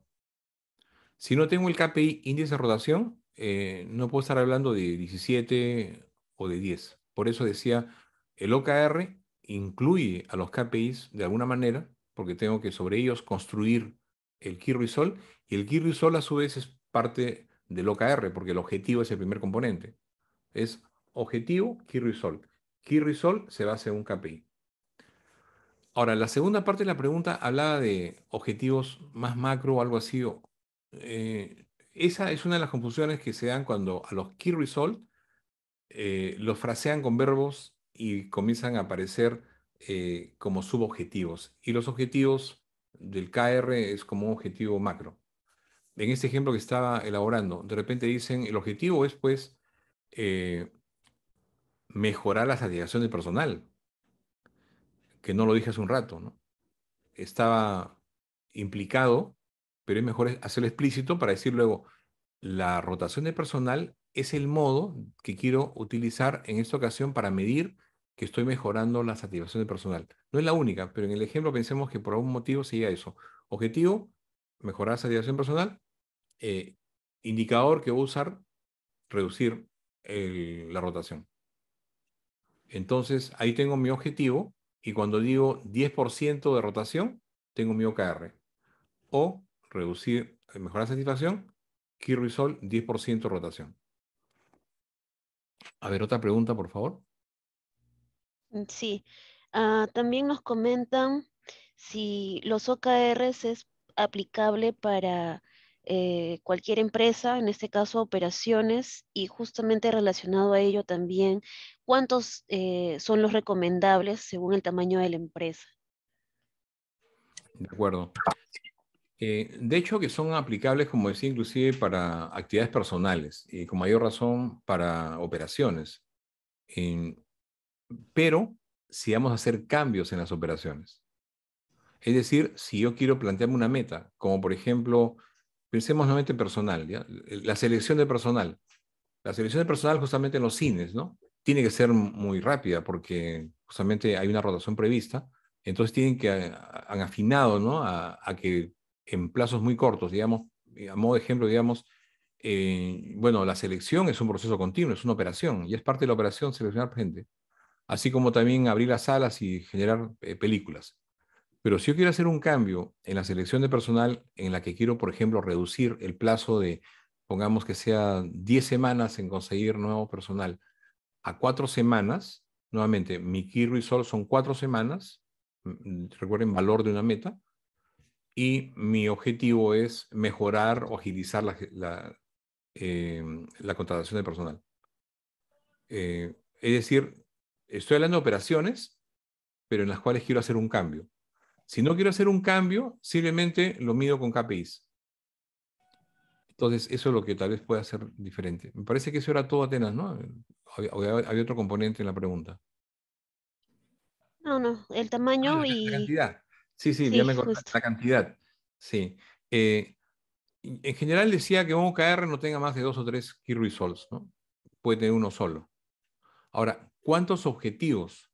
Si no tengo el KPI índice de rotación, eh, no puedo estar hablando de 17 o de 10. Por eso decía, el OKR incluye a los KPIs de alguna manera, porque tengo que sobre ellos construir el Key Result, y el Key Result a su vez es parte del OKR, porque el objetivo es el primer componente. Es objetivo, Key Result. Key Result se basa en un KPI. Ahora, la segunda parte de la pregunta hablaba de objetivos más macro o algo así. Eh, esa es una de las confusiones que se dan cuando a los key result eh, los frasean con verbos y comienzan a aparecer eh, como subobjetivos. Y los objetivos del KR es como un objetivo macro. En este ejemplo que estaba elaborando, de repente dicen, el objetivo es pues mejorar la satisfacción del personal que no lo dije hace un rato, ¿no? Estaba implicado, pero es mejor hacerlo explícito para decir luego, la rotación de personal es el modo que quiero utilizar en esta ocasión para medir que estoy mejorando la satisfacción de personal. No es la única, pero en el ejemplo pensemos que por algún motivo sería eso. Objetivo, mejorar la satisfacción personal. Eh, indicador que voy a usar, reducir eh, la rotación. Entonces, ahí tengo mi objetivo y cuando digo 10% de rotación, tengo mi OKR. O reducir, eh, mejorar satisfacción, y Sol, 10% de rotación. A ver, otra pregunta, por favor. Mm, sí. Ah, también nos comentan si los OKRs es aplicable para eh, cualquier empresa, en este caso operaciones, y justamente relacionado a ello también, ¿cuántos eh, son los recomendables según el tamaño de la empresa? De acuerdo. Eh, de hecho, que son aplicables, como decía, inclusive para actividades personales y con mayor razón para operaciones. pero si vamos a hacer cambios en las operaciones. Es decir, si yo quiero plantearme una meta, como por ejemplo pensemos nuevamente en personal, la selección de personal. La selección de personal justamente en los cines, ¿no? Tiene que ser muy rápida porque justamente hay una rotación prevista, entonces tienen que, eh, han afinado, ¿no? A, que en plazos muy cortos, digamos, eh, a modo de ejemplo, digamos, eh, bueno, la selección es un proceso continuo, es una operación, y es parte de la operación seleccionar gente, así como también abrir las salas y generar películas. Pero si yo quiero hacer un cambio en la selección de personal en la que quiero, por ejemplo, reducir el plazo de, pongamos que sea 10 semanas en conseguir nuevo personal, a 4 semanas, nuevamente, mi key Sol son 4 semanas, mm, recuerden valor de una meta, y mi objetivo es mejorar o agilizar la, em, contratación de personal. Eh, es decir, estoy hablando de operaciones, pero en las cuales quiero hacer un cambio. Si no quiero hacer un cambio, simplemente lo mido con KPIs. Entonces, eso es lo que tal vez pueda ser diferente. Me parece que eso era todo Atenas, ¿no? Había, otro componente en la pregunta. No, no, el tamaño ah, y... La cantidad. Sí, sí, ya me la cantidad. Sí. Eh, en general decía que un OKR no tenga más de dos o tres key results, ¿no? Puede tener uno solo. Ahora, ¿cuántos objetivos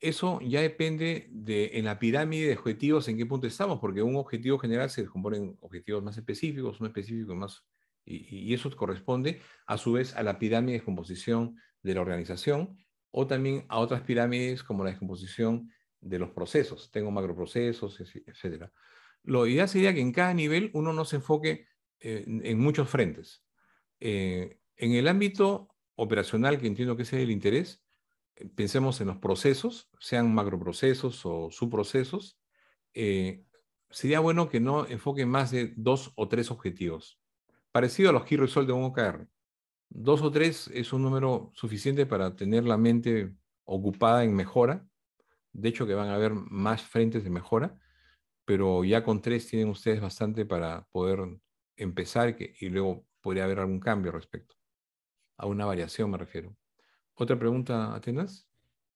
eso ya depende de en la pirámide de objetivos en qué punto estamos, porque un objetivo general se descompone en objetivos más específicos, más específicos, más, y, eso corresponde a su vez a la pirámide de descomposición de la organización o también a otras pirámides como la descomposición de los procesos. Tengo macroprocesos, etc. Lo ideal sería que en cada nivel uno no se enfoque eh, en muchos frentes. Eh, en el ámbito operacional, que entiendo que ese es el interés, pensemos en los procesos, sean macroprocesos o subprocesos, eh, sería bueno que no enfoquen más de dos o tres objetivos. Parecido a los key result de un OKR. Dos o tres es un número suficiente para tener la mente ocupada en mejora. De hecho, que van a haber más frentes de mejora, pero ya con tres tienen ustedes bastante para poder empezar que, y luego podría haber algún cambio respecto. A una variación me refiero. ¿Otra pregunta, Atenas?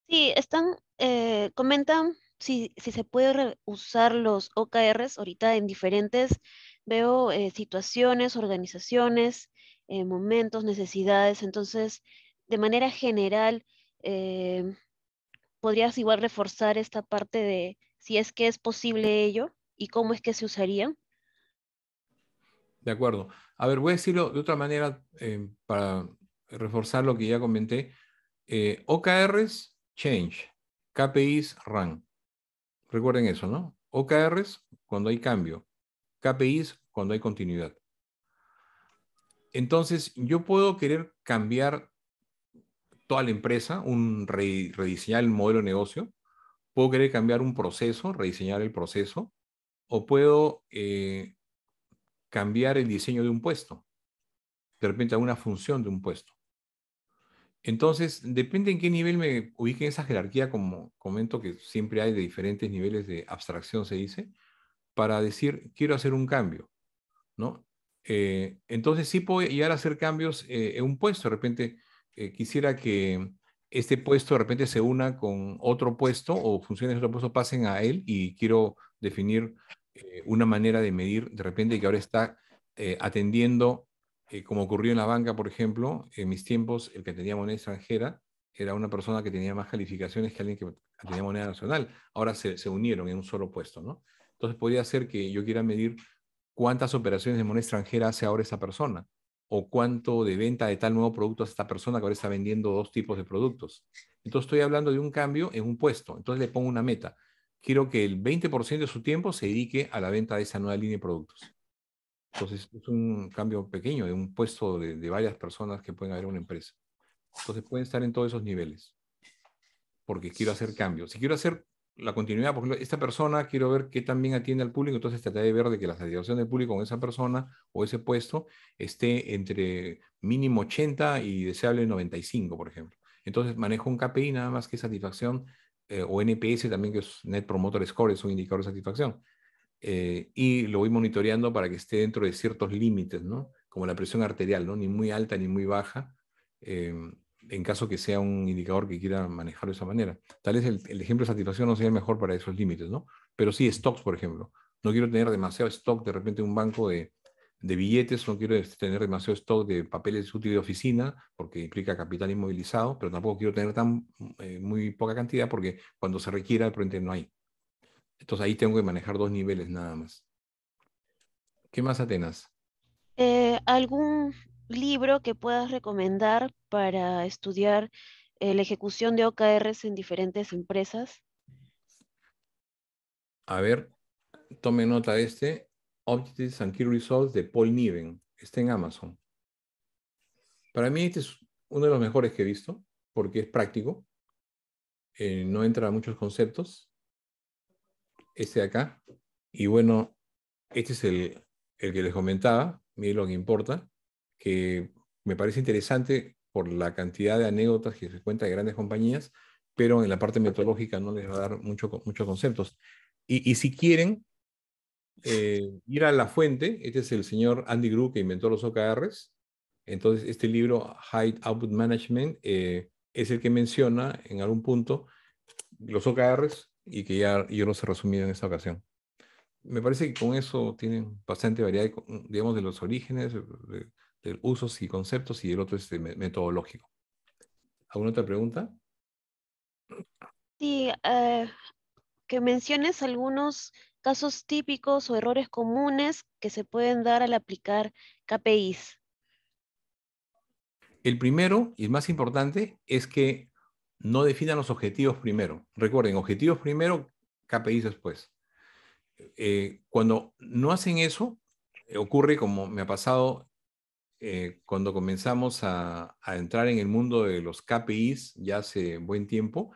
Sí, están, eh, comentan si, se puede usar los OKRs ahorita en diferentes, veo eh, situaciones, organizaciones, eh, momentos, necesidades. Entonces, de manera general, ¿podrías igual reforzar esta parte de si es que es posible ello y cómo es que se usaría? De acuerdo. A ver, voy a decirlo de otra manera para reforzar lo que ya comenté. Eh, OKRs, change. KPIs, run. Recuerden eso, ¿no? OKRs cuando hay cambio. KPIs cuando hay continuidad. Entonces, yo puedo querer cambiar toda la empresa, un rediseñar el modelo de negocio. Puedo querer cambiar un proceso, rediseñar el proceso. O puedo eh, cambiar el diseño de un puesto. De repente, alguna función de un puesto. Entonces, depende en qué nivel me ubique esa jerarquía, como comento que siempre hay de diferentes niveles de abstracción, se dice, para decir, quiero hacer un cambio, ¿no? Eh, entonces, sí puedo llegar a hacer cambios eh, en un puesto. De repente, eh, quisiera que este puesto de repente se una con otro puesto o funciones de otro puesto pasen a él y quiero definir una manera de medir de repente que ahora está atendiendo eh, como ocurrió en la banca, por ejemplo, en mis tiempos, el que tenía moneda extranjera era una persona que tenía más calificaciones que alguien que tenía moneda nacional. Ahora se, se unieron en un solo puesto, ¿no? Entonces podría ser que yo quiera medir cuántas operaciones de moneda extranjera hace ahora esa persona o cuánto de venta de tal nuevo producto hace esta persona que ahora está vendiendo dos tipos de productos. Entonces estoy hablando de un cambio en un puesto. Entonces le pongo una meta. Quiero que el 20% de su tiempo se dedique a la venta de esa nueva línea de productos. Entonces, es un cambio pequeño de un puesto de, varias personas que pueden haber en una empresa. Entonces, pueden estar en todos esos niveles. Porque quiero hacer cambios. Si quiero hacer la continuidad, por ejemplo, esta persona quiero ver qué también atiende al público, entonces trataré de ver de que la satisfacción del público con esa persona o ese puesto esté entre mínimo 80 y deseable 95, por ejemplo. Entonces manejo un KPI nada más que satisfacción eh, o NPS también, que es Net Promoter Score, es un indicador de satisfacción. Eh, y lo voy monitoreando para que esté dentro de ciertos límites, ¿no? Como la presión arterial, ¿no? Ni muy alta ni muy baja, em, en caso que sea un indicador que quiera manejar de esa manera. Tal vez el, ejemplo de satisfacción no sea el mejor para esos límites, ¿no? Pero sí stocks, por ejemplo. No quiero tener demasiado stock de repente en un banco de, billetes, no quiero este, tener demasiado stock de papeles útiles de oficina, porque implica capital inmovilizado, pero tampoco quiero tener tan eh, muy poca cantidad, porque cuando se requiera de repente no hay. Entonces ahí tengo que manejar dos niveles nada más. ¿Qué más, Atenas? Eh, ¿Algún libro que puedas recomendar para estudiar eh, la ejecución de OKRs en diferentes empresas? A ver, tome nota de este. Objectives and Key Results de Paul Niven. Está en Amazon. Para mí este es uno de los mejores que he visto porque es práctico. Eh, no entra a muchos conceptos, este de acá. Y bueno, este es el, el que les comentaba, miren lo que importa, que me parece interesante por la cantidad de anécdotas que se cuenta de grandes compañías, pero en la parte metodológica no les va a dar mucho, muchos conceptos. Y, si quieren eh, ir a la fuente, este es el señor Andy Gru que inventó los OKRs, entonces este libro, High Output Management, eh, es el que menciona en algún punto los OKRs y que ya yo los he resumido en esta ocasión. Me parece que con eso tienen bastante variedad, mm, digamos, de los orígenes, de, usos y conceptos, y el otro es este, metodológico. ¿Alguna otra pregunta? Sí, eh, que menciones algunos casos típicos o errores comunes que se pueden dar al aplicar KPIs. El primero y más importante es que no definan los objetivos primero. Recuerden, objetivos primero, KPIs después. Eh, cuando no hacen eso, eh, ocurre como me ha pasado eh, cuando comenzamos a, entrar en el mundo de los KPIs ya hace buen tiempo,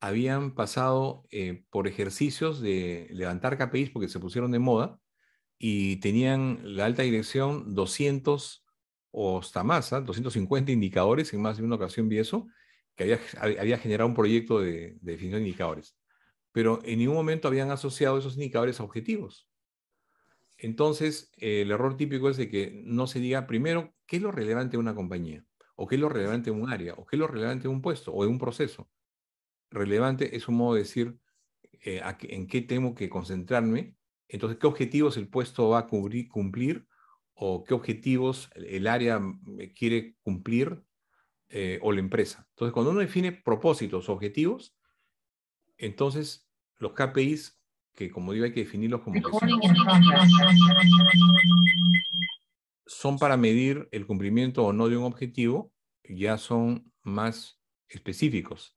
habían pasado por ejercicios de levantar KPIs porque se pusieron de moda y tenían la alta dirección 200 o hasta más, 250 ¿ah? indicadores, en más de una ocasión vi eso, que había, generado un proyecto de, definición de indicadores, pero en ningún momento habían asociado esos indicadores a objetivos. Entonces, eh, el error típico es de que no se diga primero qué es lo relevante de una compañía, o qué es lo relevante de un área, o qué es lo relevante de un puesto o de un proceso. Relevante es un modo de decir eh, en qué tengo que concentrarme, entonces qué objetivos el puesto va a cubrir, cumplir o qué objetivos el área mm, quiere cumplir eh, o la empresa. Entonces, cuando uno define propósitos, objetivos, entonces los KPIs, que como digo, hay que definirlos como... son, para medir el cumplimiento o no de un objetivo, ya son más específicos.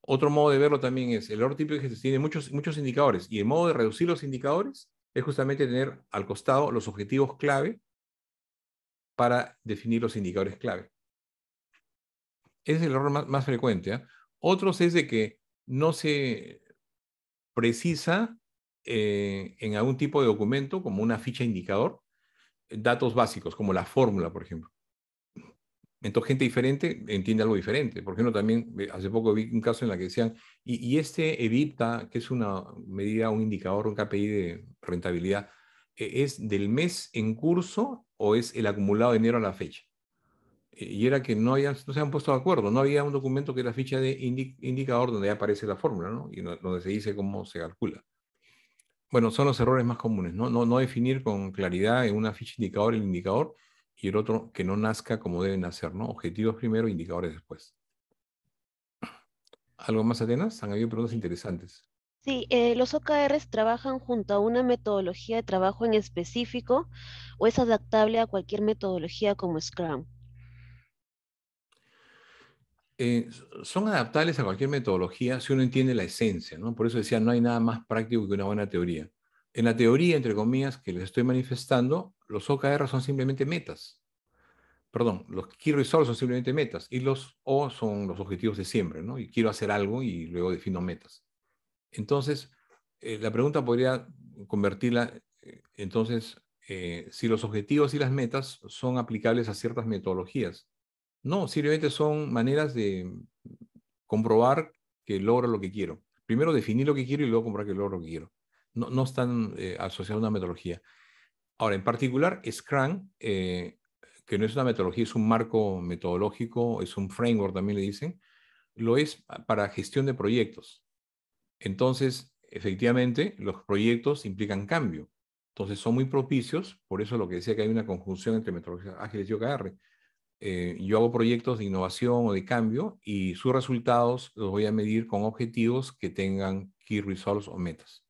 Otro modo de verlo también es, el orden típico es que tiene muchos, muchos indicadores y el modo de reducir los indicadores es justamente tener al costado los objetivos clave para definir los indicadores clave es el error más, frecuente. ¿ah? Otros es de que no se precisa eh, en algún tipo de documento, como una ficha indicador, datos básicos, como la fórmula, por ejemplo. Entonces, gente diferente entiende algo diferente. Por ejemplo, también hace poco vi un caso en la que decían, y, y este EDIPTA, que es una medida, un indicador, un KPI de rentabilidad, ¿es del mes en curso o es el acumulado de enero a la fecha? y era que no, se han puesto de acuerdo, no había un documento que era ficha de indicador donde aparece la fórmula, ¿no? Y donde se dice cómo se calcula. Bueno, son los errores más comunes, ¿no? No, definir con claridad en una ficha indicador el indicador y el otro que no nazca como deben nacer, ¿no? Objetivos primero, indicadores después. ¿Algo más, Atenas? Han habido preguntas interesantes. Sí, eh, los OKRs trabajan junto a una metodología de trabajo en específico o es adaptable a cualquier metodología como Scrum. Eh, son adaptables a cualquier metodología si uno entiende la esencia, ¿no? Por eso decía, no hay nada más práctico que una buena teoría. En la teoría, entre comillas, que les estoy manifestando, los OKR son simplemente metas. Perdón, los Key Results son simplemente metas y los O son los objetivos de siempre, ¿no? Y quiero hacer algo y luego defino metas. Entonces, eh, la pregunta podría convertirla, eh, entonces, si los objetivos y las metas son aplicables a ciertas metodologías no, simplemente son maneras de comprobar que logro lo que quiero. Primero definir lo que quiero y luego comprobar que logro lo que quiero. No, no están eh, asociados a una metodología. Ahora, en particular, Scrum, eh, que no es una metodología, es un marco metodológico, es un framework también le dicen, lo es para gestión de proyectos. Entonces, efectivamente, los proyectos implican cambio. Entonces, son muy propicios, por eso lo que decía que hay una conjunción entre metodologías ágiles y OKR eh, yo hago proyectos de innovación o de cambio y sus resultados los voy a medir con objetivos que tengan key results o metas.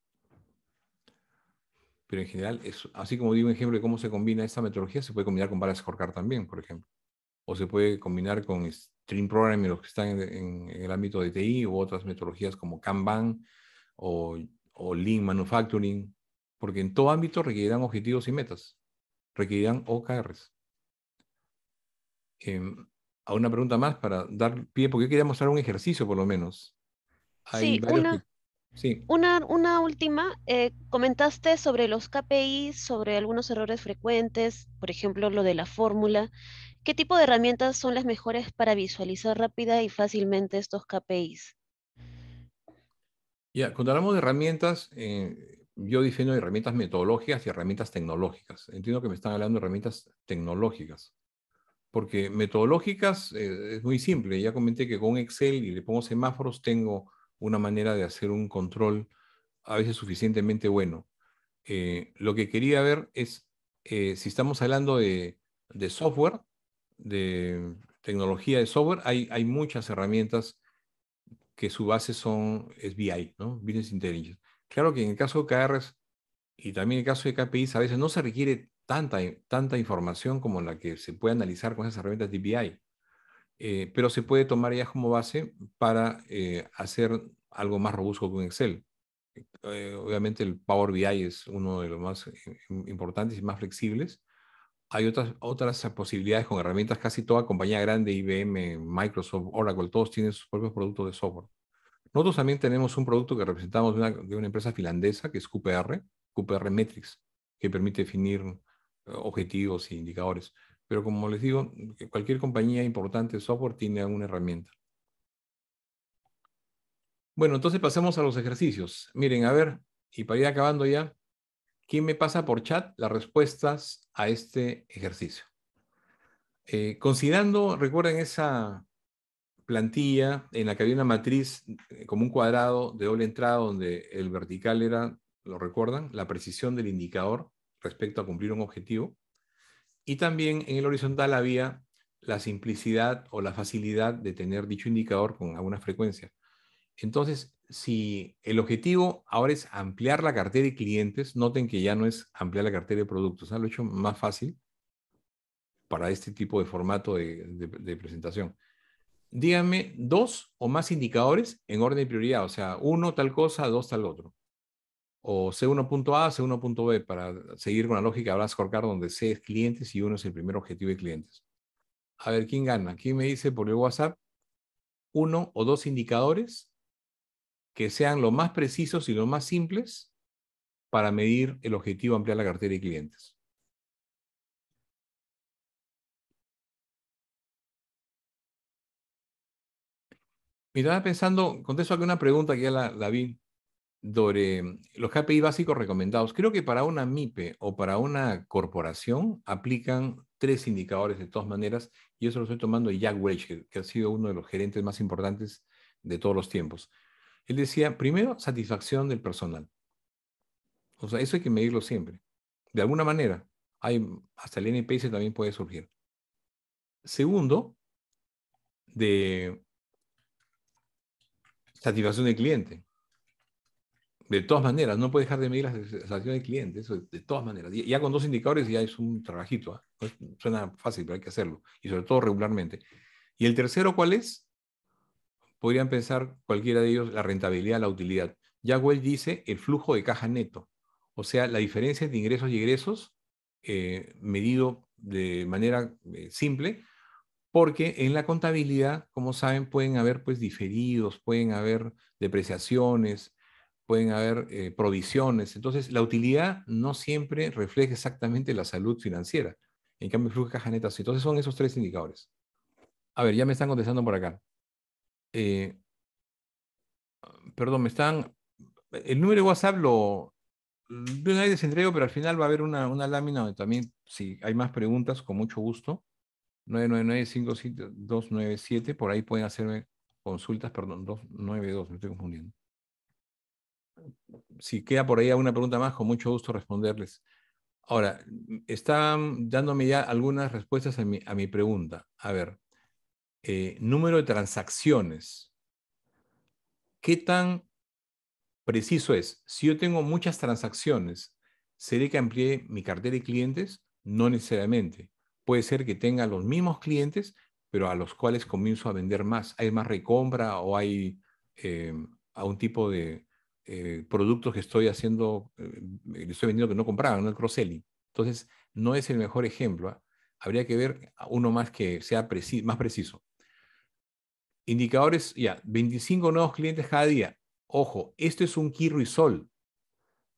Pero en general, es, así como digo un ejemplo de cómo se combina esta metodología, se puede combinar con varias scorecard también, por ejemplo. O se puede combinar con Stream Programming, los que están en, el ámbito de TI, u otras metodologías como Kanban o, o Lean Manufacturing, porque en todo ámbito requerirán objetivos y metas, requerirán OKRs. Em, a una pregunta más para dar pie, porque yo quería mostrar un ejercicio por lo menos. sí, una, última. Eh, comentaste sobre los KPIs, sobre algunos errores frecuentes, por ejemplo, lo de la fórmula. ¿Qué tipo de herramientas son las mejores para visualizar rápida y fácilmente estos KPIs? Ya, cuando hablamos de herramientas, eh, yo defino herramientas metodológicas y herramientas tecnológicas. Entiendo que me están hablando de herramientas tecnológicas porque metodológicas eh, es muy simple. Ya comenté que con Excel y le pongo semáforos tengo una manera de hacer un control a veces suficientemente bueno. Eh, lo que quería ver es eh, si estamos hablando de, software, de tecnología de software, hay, hay muchas herramientas que su base son, es BI, ¿no? Business Intelligence. Claro que en el caso de KRs y también en el caso de KPIs, a veces no se requiere tanta, tanta información como la que se puede analizar con esas herramientas de Eh, pero se puede tomar ya como base para eh, hacer algo más robusto que un Excel. Eh, obviamente el Power BI es uno de los más importantes y más flexibles. Hay otras, otras posibilidades con herramientas, casi toda compañía grande, IBM, Microsoft, Oracle, todos tienen sus propios productos de software. Nosotros también tenemos un producto que representamos de una, de una empresa finlandesa que es QPR, QPR Metrics, que permite definir objetivos e indicadores. Pero como les digo, cualquier compañía importante de software tiene alguna herramienta. Bueno, entonces pasamos a los ejercicios. Miren, a ver, y para ir acabando ya, ¿quién me pasa por chat las respuestas a este ejercicio? Eh, considerando, recuerden esa plantilla en la que había una matriz eh, como un cuadrado de doble entrada donde el vertical era, ¿lo recuerdan? La precisión del indicador respecto a cumplir un objetivo. Y también en el horizontal había la simplicidad o la facilidad de tener dicho indicador con alguna frecuencia. Entonces, si el objetivo ahora es ampliar la cartera de clientes, noten que ya no es ampliar la cartera de productos, ¿ah? lo he hecho más fácil para este tipo de formato de, de, presentación. Díganme dos o más indicadores en orden de prioridad, o sea, uno tal cosa, dos tal otro o C1.A, C1.B, para seguir con la lógica de Blascorcar, donde C es clientes y uno es el primer objetivo de clientes. A ver, ¿quién gana? ¿Quién me dice por el WhatsApp uno o dos indicadores que sean los más precisos y los más simples para medir el objetivo de ampliar la cartera de clientes? estaba pensando, contesto aquí una pregunta que ya la, la vi los KPI básicos recomendados, creo que para una MIPE o para una corporación aplican tres indicadores de todas maneras, y eso lo estoy tomando de Jack Welch, que, ha sido uno de los gerentes más importantes de todos los tiempos. Él decía, primero, satisfacción del personal. O sea, eso hay que medirlo siempre. De alguna manera, hay, hasta el NPS también puede surgir. Segundo, de satisfacción del cliente de todas maneras, no puede dejar de medir la satisfacción del cliente, eso de todas maneras. Ya con dos indicadores ya es un trabajito, ¿ah? suena fácil, pero hay que hacerlo, y sobre todo regularmente. ¿Y el tercero cuál es? Podrían pensar cualquiera de ellos la rentabilidad, la utilidad. Jagwell dice el flujo de caja neto, o sea, la diferencia de ingresos y egresos eh, medido de manera eh, simple, porque en la contabilidad, como saben, pueden haber pues diferidos, pueden haber depreciaciones, pueden haber eh, provisiones. Entonces, la utilidad no siempre refleja exactamente la salud financiera. En cambio, el flujo de caja neta Entonces, son esos tres indicadores. A ver, ya me están contestando por acá. Eh, perdón, me están... El número de WhatsApp lo... De una vez pero al final va a haber una, una lámina donde también, si hay más preguntas, con mucho gusto. 999-57297, por ahí pueden hacerme consultas, perdón, 292, me estoy confundiendo si queda por ahí alguna pregunta más, con mucho gusto responderles. Ahora, están dándome ya algunas respuestas a mi, pregunta. A ver, eh, número de transacciones. ¿Qué tan preciso es? Si yo tengo muchas transacciones, ¿seré que amplíe mi cartera de clientes? No necesariamente. Puede ser que tenga los mismos clientes, pero a los cuales comienzo a vender más. Hay más recompra o hay eh, a un tipo de, eh, productos que estoy haciendo, eh, estoy vendiendo que no compraban, El cross Entonces, no es el mejor ejemplo. ¿ah? Habría que ver uno más que sea más preciso. Indicadores, ya, 25 nuevos clientes cada día. Ojo, esto es un Kirby Sol.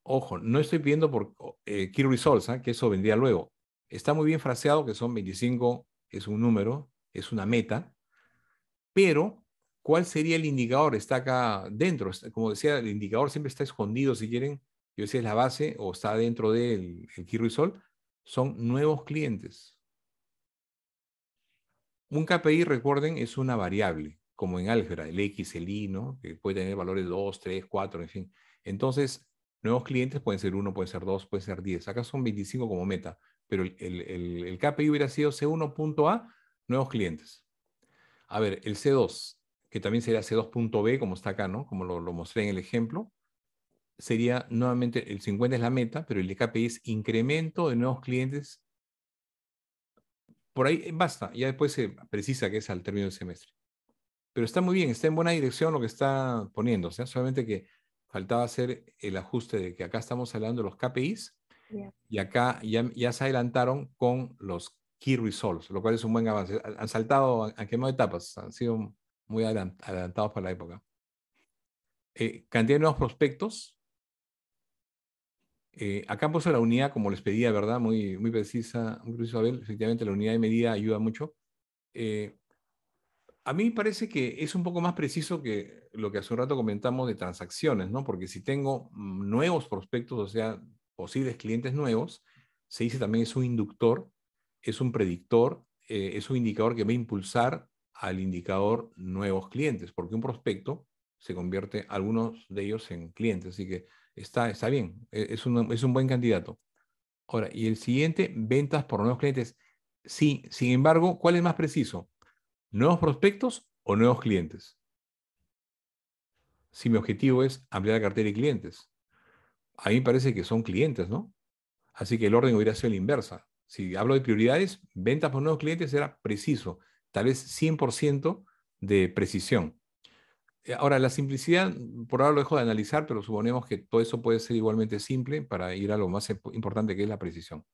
Ojo, no estoy pidiendo por eh, Kirby ¿ah? que eso vendría luego. Está muy bien fraseado que son 25, es un número, es una meta, pero ¿Cuál sería el indicador? Está acá dentro. Como decía, el indicador siempre está escondido, si quieren. Yo decía, es la base o está dentro del el Key Son nuevos clientes. Un KPI, recuerden, es una variable, como en álgebra, el X, el Y, ¿no? Que puede tener valores 2, 3, 4, en fin. Entonces, nuevos clientes pueden ser 1, pueden ser 2, pueden ser 10. Acá son 25 como meta, pero el, el KPI hubiera sido C1.A, nuevos clientes. A ver, el C2, que también sería C2.B, como está acá, ¿no? Como lo, mostré en el ejemplo, sería nuevamente el 50 es la meta, pero el KPI es incremento de nuevos clientes. Por ahí eh, basta, ya después se precisa que es al término del semestre. Pero está muy bien, está en buena dirección lo que está poniendo, o sea, solamente que faltaba hacer el ajuste de que acá estamos hablando de los KPIs y acá ya, ya se adelantaron con los key results, lo cual es un buen avance. Han saltado, han quemado etapas, han sido muy adelantados para la época. Eh, cantidad de nuevos prospectos. Eh, acá puso la unidad, como les pedía, ¿verdad? Muy, muy precisa, muy precisa, Abel. Efectivamente, la unidad de medida ayuda mucho. Eh, a mí me parece que es un poco más preciso que lo que hace un rato comentamos de transacciones, ¿no? Porque si tengo mm, nuevos prospectos, o sea, posibles clientes nuevos, se dice también es un inductor, es un predictor, es un indicador que va a impulsar al indicador nuevos clientes, porque un prospecto se convierte algunos de ellos en clientes, así que está, está bien, e, es un, es un buen candidato. Ahora, y el siguiente, ventas por nuevos clientes. Sí, sin embargo, ¿cuál es más preciso? ¿Nuevos prospectos o nuevos clientes? Si mi objetivo es ampliar la cartera de clientes. A mí me parece que son clientes, ¿no? Así que el orden hubiera sido la inversa. Si hablo de prioridades, ventas por nuevos clientes era preciso tal vez 100% de precisión. Eh, ahora, la simplicidad, mm, por ahora lo dejo de analizar, pero suponemos que todo eso puede ser igualmente simple para ir a lo más importante que es la precisión.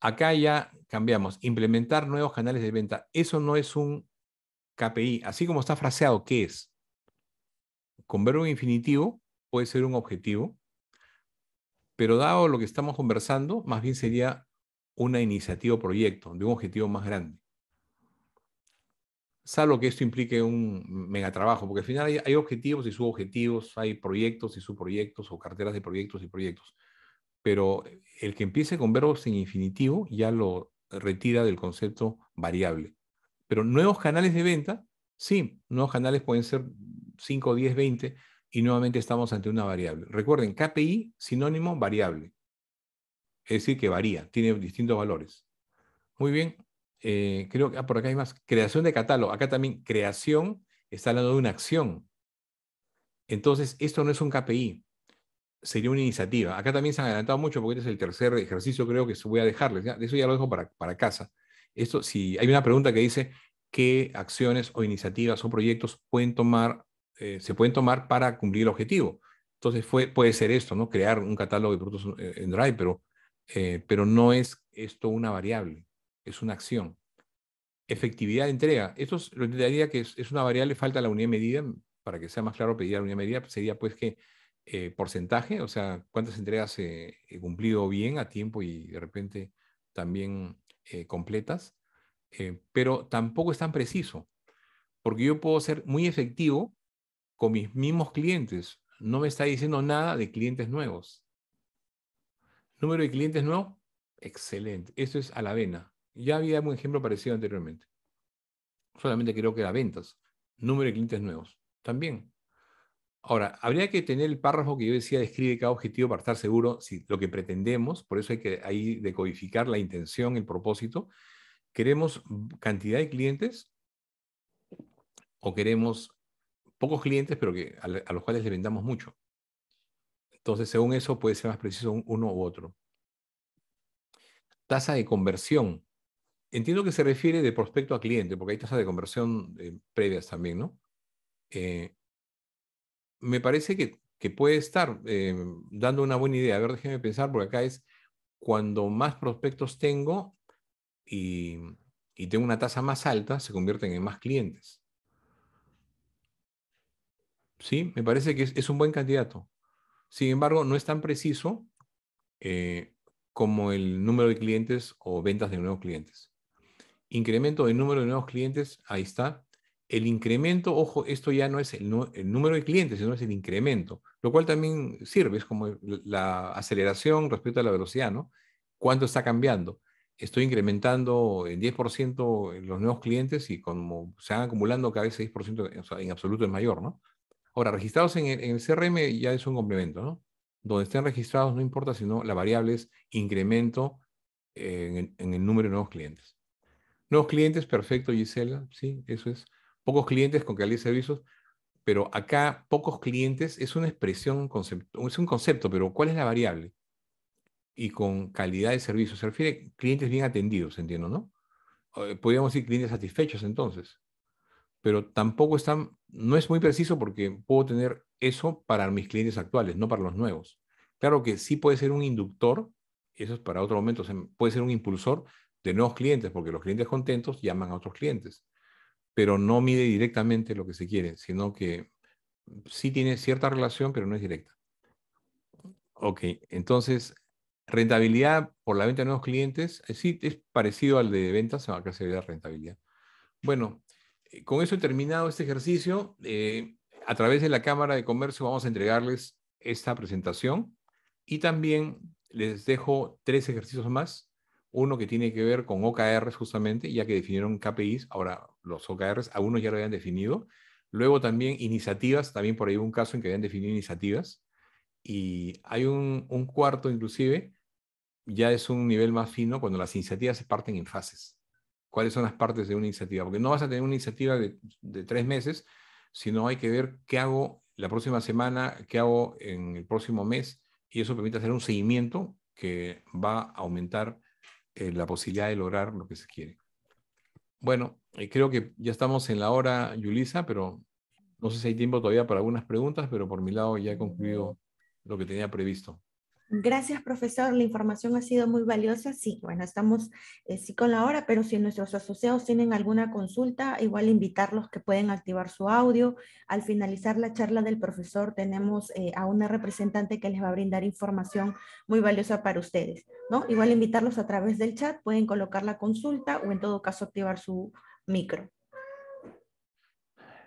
Acá ya cambiamos. Implementar nuevos canales de venta. Eso no es un KPI. Así como está fraseado, ¿qué es? Con verbo infinitivo puede ser un objetivo, pero dado lo que estamos conversando, más bien sería una iniciativa o proyecto de un objetivo más grande salvo que esto implique un trabajo porque al final hay, hay, objetivos y subobjetivos, hay proyectos y subproyectos, o carteras de proyectos y proyectos. Pero el que empiece con verbos en infinitivo ya lo retira del concepto variable. Pero nuevos canales de venta, sí, nuevos canales pueden ser 5, 10, 20, y nuevamente estamos ante una variable. Recuerden, KPI sinónimo variable. Es decir, que varía, tiene distintos valores. Muy bien, eh, creo que ah, por acá hay más, creación de catálogo. Acá también creación está hablando de una acción. Entonces, esto no es un KPI, sería una iniciativa. Acá también se han adelantado mucho porque este es el tercer ejercicio, creo que voy a dejarles. de Eso ya lo dejo para, para casa. Esto, si hay una pregunta que dice, ¿qué acciones o iniciativas o proyectos pueden tomar, eh, se pueden tomar para cumplir el objetivo? Entonces fue, puede ser esto, ¿no? Crear un catálogo de productos eh, en Drive, pero, pero no es esto una variable es una acción. Efectividad de entrega. Esto lo entendería que es, una variable, falta la unidad de medida. Para que sea más claro, pedir la unidad de medida sería pues que eh, porcentaje, o sea, cuántas entregas he cumplido bien a tiempo y de repente también eh, completas, eh, pero tampoco es tan preciso, porque yo puedo ser muy efectivo con mis mismos clientes. No me está diciendo nada de clientes nuevos. Número de clientes nuevos, excelente. Eso es a la vena. Ya había un ejemplo parecido anteriormente. Solamente creo que era ventas, número de clientes nuevos. También. Ahora, habría que tener el párrafo que yo decía, describe cada objetivo para estar seguro si lo que pretendemos, por eso hay que ahí decodificar la intención, el propósito. ¿Queremos cantidad de clientes o queremos pocos clientes, pero que, a, los cuales le vendamos mucho? Entonces, según eso, puede ser más preciso uno u otro. Tasa de conversión. Entiendo que se refiere de prospecto a cliente, porque hay tasas de conversión eh, previas también, ¿no? Eh, me parece que, puede estar eh, dando una buena idea. A ver, déjeme pensar, porque acá es cuando más prospectos tengo y, tengo una tasa más alta, se convierten en más clientes. Sí, me parece que es, un buen candidato. Sin embargo, no es tan preciso como el número de clientes o ventas de nuevos clientes incremento del número de nuevos clientes, ahí está. El incremento, ojo, esto ya no es el, número de clientes, sino es el incremento, lo cual también sirve, es como la aceleración respecto a la velocidad, ¿no? ¿Cuánto está cambiando? Estoy incrementando en 10% los nuevos clientes y como se van acumulando cada vez 6%, en absoluto es mayor, ¿no? Ahora, registrados en el, CRM ya es un complemento, ¿no? Donde estén registrados no importa, sino la variable es incremento eh, en el número de nuevos clientes. Nuevos clientes, perfecto, Gisela, sí, eso es. Pocos clientes con calidad de servicios, pero acá pocos clientes es una expresión, concepto, es un concepto, pero ¿cuál es la variable? Y con calidad de servicios, se refiere a clientes bien atendidos, entiendo, ¿no? Eh, podríamos decir clientes satisfechos entonces, pero tampoco están, no es muy preciso porque puedo tener eso para mis clientes actuales, no para los nuevos. Claro que sí puede ser un inductor, eso es para otro momento, puede ser un impulsor de nuevos clientes, porque los clientes contentos llaman a otros clientes, pero no mide directamente lo que se quiere, sino que sí tiene cierta relación, pero no es directa. Ok, entonces, rentabilidad por la venta de nuevos clientes, eh, sí es parecido al de ventas, va se ve la rentabilidad. Bueno, eh, con eso he terminado este ejercicio. Eh, a través de la Cámara de Comercio vamos a entregarles esta presentación y también les dejo tres ejercicios más uno que tiene que ver con OKRs justamente, ya que definieron KPIs, ahora los OKRs, algunos ya lo habían definido. Luego también iniciativas, también por ahí hubo un caso en que habían definido iniciativas. Y hay un, cuarto inclusive, ya es un nivel más fino cuando las iniciativas se parten en fases. ¿Cuáles son las partes de una iniciativa? Porque no vas a tener una iniciativa de, de tres meses, sino hay que ver qué hago la próxima semana, qué hago en el próximo mes, y eso permite hacer un seguimiento que va a aumentar eh, la posibilidad de lograr lo que se quiere. Bueno, eh, creo que ya estamos en la hora, Yulisa, pero no sé si hay tiempo todavía para algunas preguntas, pero por mi lado ya he concluido lo que tenía previsto. Gracias, profesor. La información ha sido muy valiosa. Sí, bueno, estamos eh, sí con la hora, pero si nuestros asociados tienen alguna consulta, igual invitarlos que pueden activar su audio. Al finalizar la charla del profesor, tenemos eh, a una representante que les va a brindar información muy valiosa para ustedes, Igual invitarlos a través del chat, pueden colocar la consulta o en todo caso activar su micro.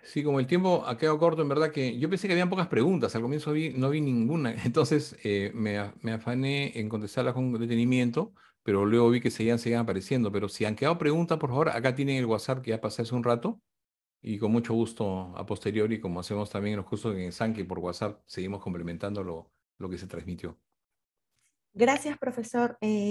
Sí, como el tiempo ha quedado corto, en verdad que yo pensé que habían pocas preguntas, al comienzo no vi ninguna, [laughs] entonces eh, me, afané en contestarlas con detenimiento, pero luego vi que seguían, seguían apareciendo, pero si han quedado preguntas, por favor, acá tienen el WhatsApp que ya pasé hace un rato y con mucho gusto a posteriori, como hacemos también en los cursos en Sanke por WhatsApp, seguimos complementando lo, lo que se transmitió. Gracias, profesor. Eh,